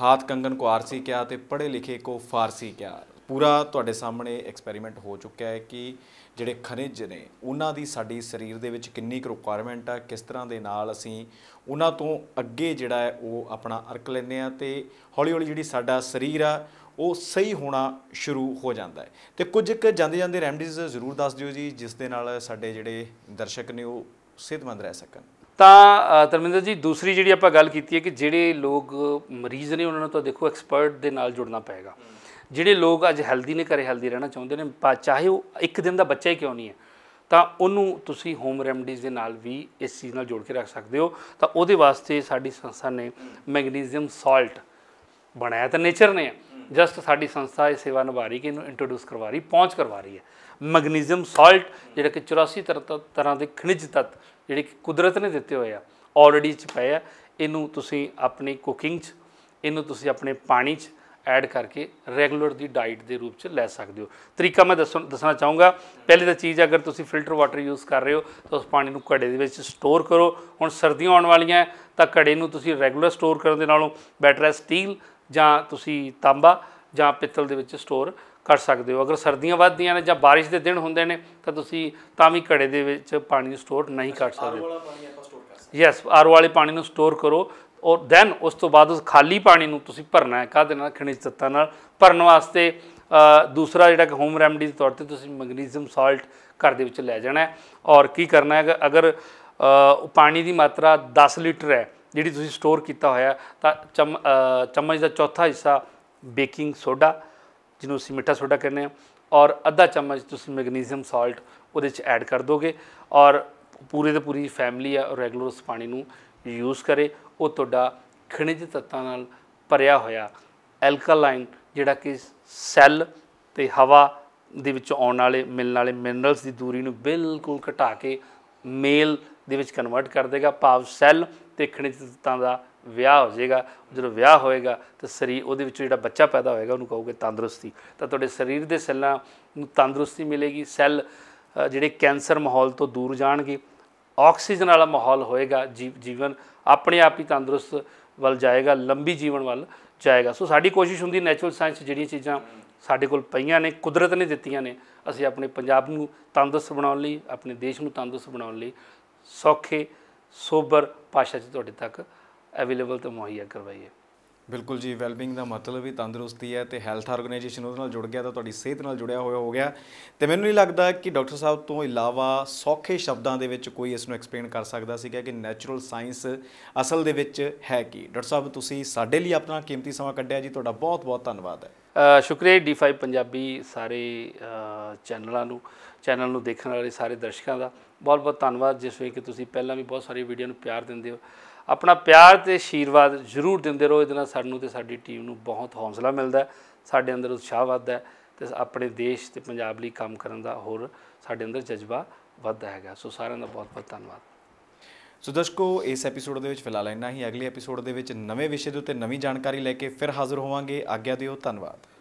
ਹਾਥ ਕੰਗਨ ਕੋ ਆਰਸੀ ਕਿਆ ਤੇ ਪੜੇ ਲਿਖੇ ਕੋ ਫਾਰਸੀ ਕਿਆ ਪੂਰਾ ਤੁਹਾਡੇ ਸਾਹਮਣੇ ਐਕਸਪੈਰੀਮੈਂਟ ਹੋ ਚੁੱਕਿਆ ਹੈ ਕਿ ਜਿਹੜੇ ਖਣਿਜ ਨੇ ਉਹਨਾਂ ਦੀ ਸਾਡੀ ਸਰੀਰ ਦੇ ਵਿੱਚ ਕਿੰਨੀ ਕੁ ਰਿਕੁਆਇਰਮੈਂਟ ਆ ਕਿਸ ਤਰ੍ਹਾਂ ਦੇ ਨਾਲ ਅਸੀਂ ਉਹਨਾਂ ਤੋਂ ਅੱਗੇ ਜਿਹੜਾ ਹੈ ਉਹ ਆਪਣਾ ਅਰਕ ਲੈਨੇ ਆ ਤੇ ਹੌਲੀ ਹੌਲੀ ਜਿਹੜੀ ਸਾਡਾ ਸਰੀਰ ਆ ਉਹ ਸਹੀ ਹੋਣਾ ਸ਼ੁਰੂ ਹੋ ਜਾਂਦਾ ਹੈ ਤੇ ਕੁਝ ਇੱਕ ਜਾਂਦੇ ਜਾਂਦੇ ਰੈਮਡੀਜ਼ ਜ਼ਰੂਰ ਦੱਸ ਦਿਓ ਜੀ ਜਿਸ ਦੇ ਨਾਲ ਸਾਡੇ ਜਿਹੜੇ ਦਰਸ਼ਕ ਨੇ ਉਹ ਸਿਹਤਮੰਦ ਰਹਿ ਸਕਣ ਤਾਂ ਤਰਮਿੰਦਰ ਜੀ ਦੂਸਰੀ ਜਿਹੜੀ ਆਪਾਂ ਗੱਲ ਕੀਤੀ ਹੈ ਕਿ ਜਿਹੜੇ ਲੋਕ ਮਰੀਜ਼ ਨੇ ਉਹਨਾਂ ਨੂੰ ਤਾਂ ਦੇਖੋ ਐਕਸਪਰਟ ਦੇ ਨਾਲ ਜੁੜਨਾ ਪਏਗਾ ਜਿਹੜੇ ਲੋਕ ਅੱਜ ਹੈਲਦੀ ਨੇ ਘਰੇ ਹੈਲਦੀ ਰਹਿਣਾ ਚਾਹੁੰਦੇ ਨੇ ਚਾਹੇ ਉਹ ਇੱਕ ਦਿਨ ਦਾ ਬੱਚਾ ਹੀ ਕਿਉਂ ਨਹੀਂ ਹੈ ਤਾਂ ਉਹਨੂੰ ਤੁਸੀਂ ਹੋਮ ਰੈਮਡੀਜ਼ ਦੇ ਨਾਲ ਵੀ ਇਸ ਚੀਜ਼ ਨਾਲ ਜੋੜ ਕੇ ਰੱਖ ਸਕਦੇ ਹੋ ਤਾਂ ਉਹਦੇ ਵਾਸਤੇ ਸਾਡੀ ਸੰਸਥਾ ਨੇ ਮੈਗਨੀਸ਼ੀਅਮ ਸਾਲਟ ਬਣਾਇਆ ਤਾਂ ਨੇਚਰ ਨੇ ਜਸਟ ਸਾਡੀ ਸੰਸਥਾ ਇਹ ਸੇਵਾ ਨਿਭਾ ਰਹੀ ਕਿ ਇਹਨੂੰ ਇੰਟਰੋਡਿਊਸ ਕਰਵਾ ਰਹੀ ਪਹੁੰਚ ਕਰਵਾ ਰਹੀ ਹੈ ਮੈਗਨੀਸ਼ੀਅਮ ਸਾਲਟ ਜਿਹੜਾ ਕਿ 84 ਤਰ੍ਹਾਂ ਦੇ ਖਣਿਜ ਤੱਤ ਜਿਹੜੇ ਕਿ ਕੁਦਰਤ ਨੇ ਦਿੱਤੇ ਹੋਏ ਆ ਆਲਰੇਡੀ ਚ ਪਏ ਆ ਇਹਨੂੰ ਤੁਸੀਂ ਆਪਣੀ ਕੁਕਿੰਗ 'ਚ ਇਹਨੂੰ ਤੁਸੀਂ ਆਪਣੇ ਪਾਣੀ 'ਚ ਐਡ ਕਰਕੇ ਰੈਗੂਲਰ ਦੀ ਡਾਈਟ ਦੇ ਰੂਪ 'ਚ ਲੈ ਸਕਦੇ ਹੋ ਤਰੀਕਾ ਮੈਂ ਦੱਸਣਾ ਚਾਹੂੰਗਾ ਪਹਿਲੀ ਤਾਂ ਚੀਜ਼ ਅਗਰ ਤੁਸੀਂ ਫਿਲਟਰ ਵਾਟਰ ਯੂਜ਼ ਕਰ ਰਹੇ ਹੋ ਤਾਂ ਉਸ ਪਾਣੀ ਨੂੰ ਘੜੇ ਦੇ ਵਿੱਚ ਸਟੋਰ ਕਰੋ ਹੁਣ ਸਰਦੀਆਂ ਆਉਣ ਵਾਲੀਆਂ ਤਾਂ ਘੜੇ ਨੂੰ ਤੁਸੀਂ ਰੈਗੂਲਰ ਸਟੋਰ ਕਰਨ ਦੇ ਨਾਲੋਂ ਬੈਟਰ ਹੈ ਸਟੀਲ ਜਾਂ ਤੁਸੀਂ ਤਾਂਬਾ ਜਾਂ ਪਿੱਤਲ ਦੇ ਵਿੱਚ ਸਟੋਰ ਕਰ ਸਕਦੇ ਹੋ ਅਗਰ ਸਰਦੀਆਂ ਵੱਧਦੀਆਂ ਨੇ ਜਾਂ بارش ਦੇ ਦਿਨ ਹੁੰਦੇ ਨੇ ਤਾਂ ਤੁਸੀਂ ਤਾਂ ਵੀ ਘੜੇ ਦੇ ਵਿੱਚ ਪਾਣੀ ਨੂੰ ਸਟੋਰ ਨਹੀਂ ਕਰ ਸਕਦੇ ਆਰ ਵਾਲਾ ਪਾਣੀ ਆਪਾਂ ਸਟੋਰ ਕਰ ਸਕਦੇ ਯੈਸ ਆਰ ਵਾਲੇ ਪਾਣੀ ਨੂੰ ਸਟੋਰ ਕਰੋ ਔਰ ਦੈਨ ਉਸ ਤੋਂ ਬਾਅਦ ਉਸ ਖਾਲੀ ਪਾਣੀ ਨੂੰ ਤੁਸੀਂ ਭਰਨਾ ਹੈ ਕਾਦੇ ਨਾਲ ਖਣਿਜ ਤੱਤਾਂ ਨਾਲ ਭਰਨ ਵਾਸਤੇ ਦੂਸਰਾ ਜਿਹੜਾ ਕਿ ਹੋਮ ਰੈਮਡੀ ਦੇ ਤੌਰ ਤੇ ਤੁਸੀਂ ਮੈਗਨੀਸ਼ੀਅਮ ਸਾਲਟ ਘਰ ਦੇ ਵਿੱਚ ਲੈ ਜਾਣਾ ਹੈ ਔਰ ਕੀ ਕਰਨਾ ਹੈ ਅਗਰ ਪਾਣੀ ਦੀ ਮਾਤਰਾ 10 ਲੀਟਰ ਹੈ ਜਿਹੜੀ ਤੁਸੀਂ ਸਟੋਰ ਕੀਤਾ ਹੋਇਆ ਤਾਂ ਚਮਚ ਦਾ ਚੌਥਾ ਹਿੱਸਾ ਬੇਕਿੰਗ ਸੋਡਾ ਜਿਹਨੂੰ ਅਸੀਂ ਮਿੱਠਾ ਸੋਡਾ ਕਹਿੰਦੇ ਆ ਔਰ ਅੱਧਾ ਚਮਚ ਤੁਸੀਂ ਮੈਗਨੀਸ਼ੀਅਮ ਸਾਲਟ ਉਹਦੇ ਚ ਐਡ ਕਰ ਦੋਗੇ ਔਰ ਪੂਰੇ ਤੇ ਪੂਰੀ ਫੈਮਿਲੀ ਆ ਰੈਗੂਲਰ ਉਸ ਪਾਣੀ ਨੂੰ ਯੂਜ਼ ਕਰੇ ਉਹ ਤੁਹਾਡਾ ਖਣਿਜ ਤੱਤਾਂ ਨਾਲ ਭਰਿਆ ਹੋਇਆ ਐਲਕਲਾਈਨ ਜਿਹੜਾ ਕਿ ਸੈੱਲ ਤੇ ਹਵਾ ਦੇ ਵਿੱਚ ਆਉਣ ਵਾਲੇ ਮਿਲਣ ਵਾਲੇ ਮਿਨਰਲਸ ਦੀ ਦੂਰੀ ਨੂੰ ਬਿਲਕੁਲ ਘਟਾ ਕੇ ਮੇਲ ਦੇ ਵਿੱਚ ਕਨਵਰਟ ਕਰ ਦੇਗਾ ਭਾਵ ਸੈੱਲ ਤੇ ਖਣਿਜ ਤੱਤਾਂ ਦਾ ਵਿਆਹ ਹੋ ਜਾਏਗਾ ਜਦੋਂ ਵਿਆਹ ਹੋਏਗਾ ਤਾਂ ਸਰੀਰ ਉਹਦੇ ਵਿੱਚ ਜਿਹੜਾ ਬੱਚਾ ਪੈਦਾ ਹੋਏਗਾ ਉਹਨੂੰ ਕਹੋਗੇ ਤੰਦਰੁਸਤੀ ਤਾਂ ਤੁਹਾਡੇ ਸਰੀਰ ਦੇ ਸੈੱਲਾਂ ਨੂੰ ਤੰਦਰੁਸਤੀ ਮਿਲੇਗੀ ਸੈੱਲ ਜਿਹੜੇ ਕੈਂਸਰ ਮਾਹੌਲ ਤੋਂ ਦੂਰ ਜਾਣਗੇ ਆਕਸੀਜਨ ਵਾਲਾ ਮਾਹੌਲ ਹੋਏਗਾ ਜੀਵਨ ਆਪਣੇ ਆਪ ਹੀ ਤੰਦਰੁਸਤ ਵੱਲ ਜਾਏਗਾ ਲੰਬੀ ਜੀਵਨ ਵੱਲ ਜਾਏਗਾ ਸੋ ਸਾਡੀ ਕੋਸ਼ਿਸ਼ ਹੁੰਦੀ ਨੇਚਰਲ ਸਾਇੰਸ ਜਿਹੜੀਆਂ ਚੀਜ਼ਾਂ ਸਾਡੇ ਕੋਲ ਪਈਆਂ ਨੇ ਕੁਦਰਤ ਨੇ ਦਿੱਤੀਆਂ ਨੇ ਅਸੀਂ ਆਪਣੇ ਪੰਜਾਬ ਨੂੰ ਤੰਦਰੁਸਤ ਬਣਾਉਣ ਲਈ ਆਪਣੇ ਦੇਸ਼ ਨੂੰ ਤੰਦਰੁਸਤ ਬਣਾਉਣ ਲਈ ਸੌਖੇ ਸੋਬਰ ਪਾਸ਼ਾ 'ਚ ਤੁਹਾਡੇ ਤੱਕ ਅਵੇਲੇਬਲ ਤੋਂ ਮੁਹੱਈਆ ਕਰਵਾਈਏ ਬਿਲਕੁਲ ਜੀ ਵੈਲਬਿੰਗ ਦਾ ਮਤਲਬ ਹੀ ਤੰਦਰੁਸਤੀ ਹੈ ਤੇ ਹੈਲਥ ਆਰਗੇਨਾਈਜੇਸ਼ਨ ਉਹਦੇ ਨਾਲ ਜੁੜ ਗਿਆ ਤਾਂ ਤੁਹਾਡੀ ਸਿਹਤ ਨਾਲ ਜੁੜਿਆ ਹੋਇਆ ਹੋ ਗਿਆ ਤੇ ਮੈਨੂੰ ਨਹੀਂ ਲੱਗਦਾ ਕਿ ਡਾਕਟਰ ਸਾਹਿਬ ਤੋਂ ਇਲਾਵਾ ਸੌਖੇ ਸ਼ਬਦਾਂ ਦੇ ਵਿੱਚ ਕੋਈ ਇਸ ਨੂੰ ਐਕਸਪਲੇਨ ਕਰ ਸਕਦਾ ਸੀਗਾ ਕਿ ਨੇਚਰਲ ਸਾਇੰਸ ਅਸਲ ਦੇ ਵਿੱਚ ਹੈ ਕੀ ਡਾਕਟਰ ਸਾਹਿਬ ਤੁਸੀਂ ਸਾਡੇ ਲਈ ਆਪਣਾ ਕੀਮਤੀ ਸਮਾਂ ਕੱਢਿਆ ਜੀ ਤੁਹਾਡਾ ਬਹੁਤ-ਬਹੁਤ ਧੰਨਵਾਦ ਹੈ ਸ਼ੁਕਰੀਆ ਡੀ5 ਪੰਜਾਬੀ ਸਾਰੇ ਚੈਨਲਾਂ ਨੂੰ ਚੈਨਲ ਨੂੰ ਦੇਖਣ ਵਾਲੇ ਸਾਰੇ ਦਰਸ਼ਕਾਂ ਦਾ ਬਹੁਤ-ਬਹੁਤ ਧੰਨਵਾਦ ਜਿਸ ਵੇ ਕਿ ਤੁਸੀਂ ਪਹਿਲਾਂ ਵੀ ਬਹੁਤ ਸਾਰੀ ਵੀਡੀਓ ਨੂੰ ਪਿਆਰ ਦਿੰਦੇ ਹੋ ਆਪਣਾ ਪਿਆਰ ਤੇ ਆਸ਼ੀਰਵਾਦ ਜ਼ਰੂਰ ਦਿੰਦੇ ਰਹੋ ਇਹਦੇ ਨਾਲ ਸਾਨੂੰ ਤੇ ਸਾਡੀ ਟੀਮ ਨੂੰ ਬਹੁਤ ਹੌਸਲਾ ਮਿਲਦਾ ਸਾਡੇ ਅੰਦਰ ਉਤਸ਼ਾਹ ਵੱਧਦਾ ਤੇ ਆਪਣੇ ਦੇਸ਼ ਤੇ ਪੰਜਾਬ ਲਈ ਕੰਮ ਕਰਨ ਦਾ ਹੋਰ ਸਾਡੇ ਅੰਦਰ ਜਜ਼ਬਾ ਵੱਧਦਾ ਹੈਗਾ ਸੋ ਸਾਰਿਆਂ ਦਾ ਬਹੁਤ ਬਹੁਤ ਧੰਨਵਾਦ ਸੋ ਦਰਸ਼ਕੋ ਇਸ ਐਪੀਸੋਡ ਦੇ ਵਿੱਚ ਫਿਲਹਾਲ ਇੰਨਾ ਹੀ ਅਗਲੇ ਐਪੀਸੋਡ ਦੇ ਵਿੱਚ ਨਵੇਂ ਵਿਸ਼ੇ ਦੇ ਉੱਤੇ ਨਵੀਂ ਜਾਣਕਾਰੀ ਲੈ ਕੇ ਫਿਰ ਹਾਜ਼ਰ ਹੋਵਾਂਗੇ ਆਗਿਆ ਦਿਓ ਧੰਨਵਾਦ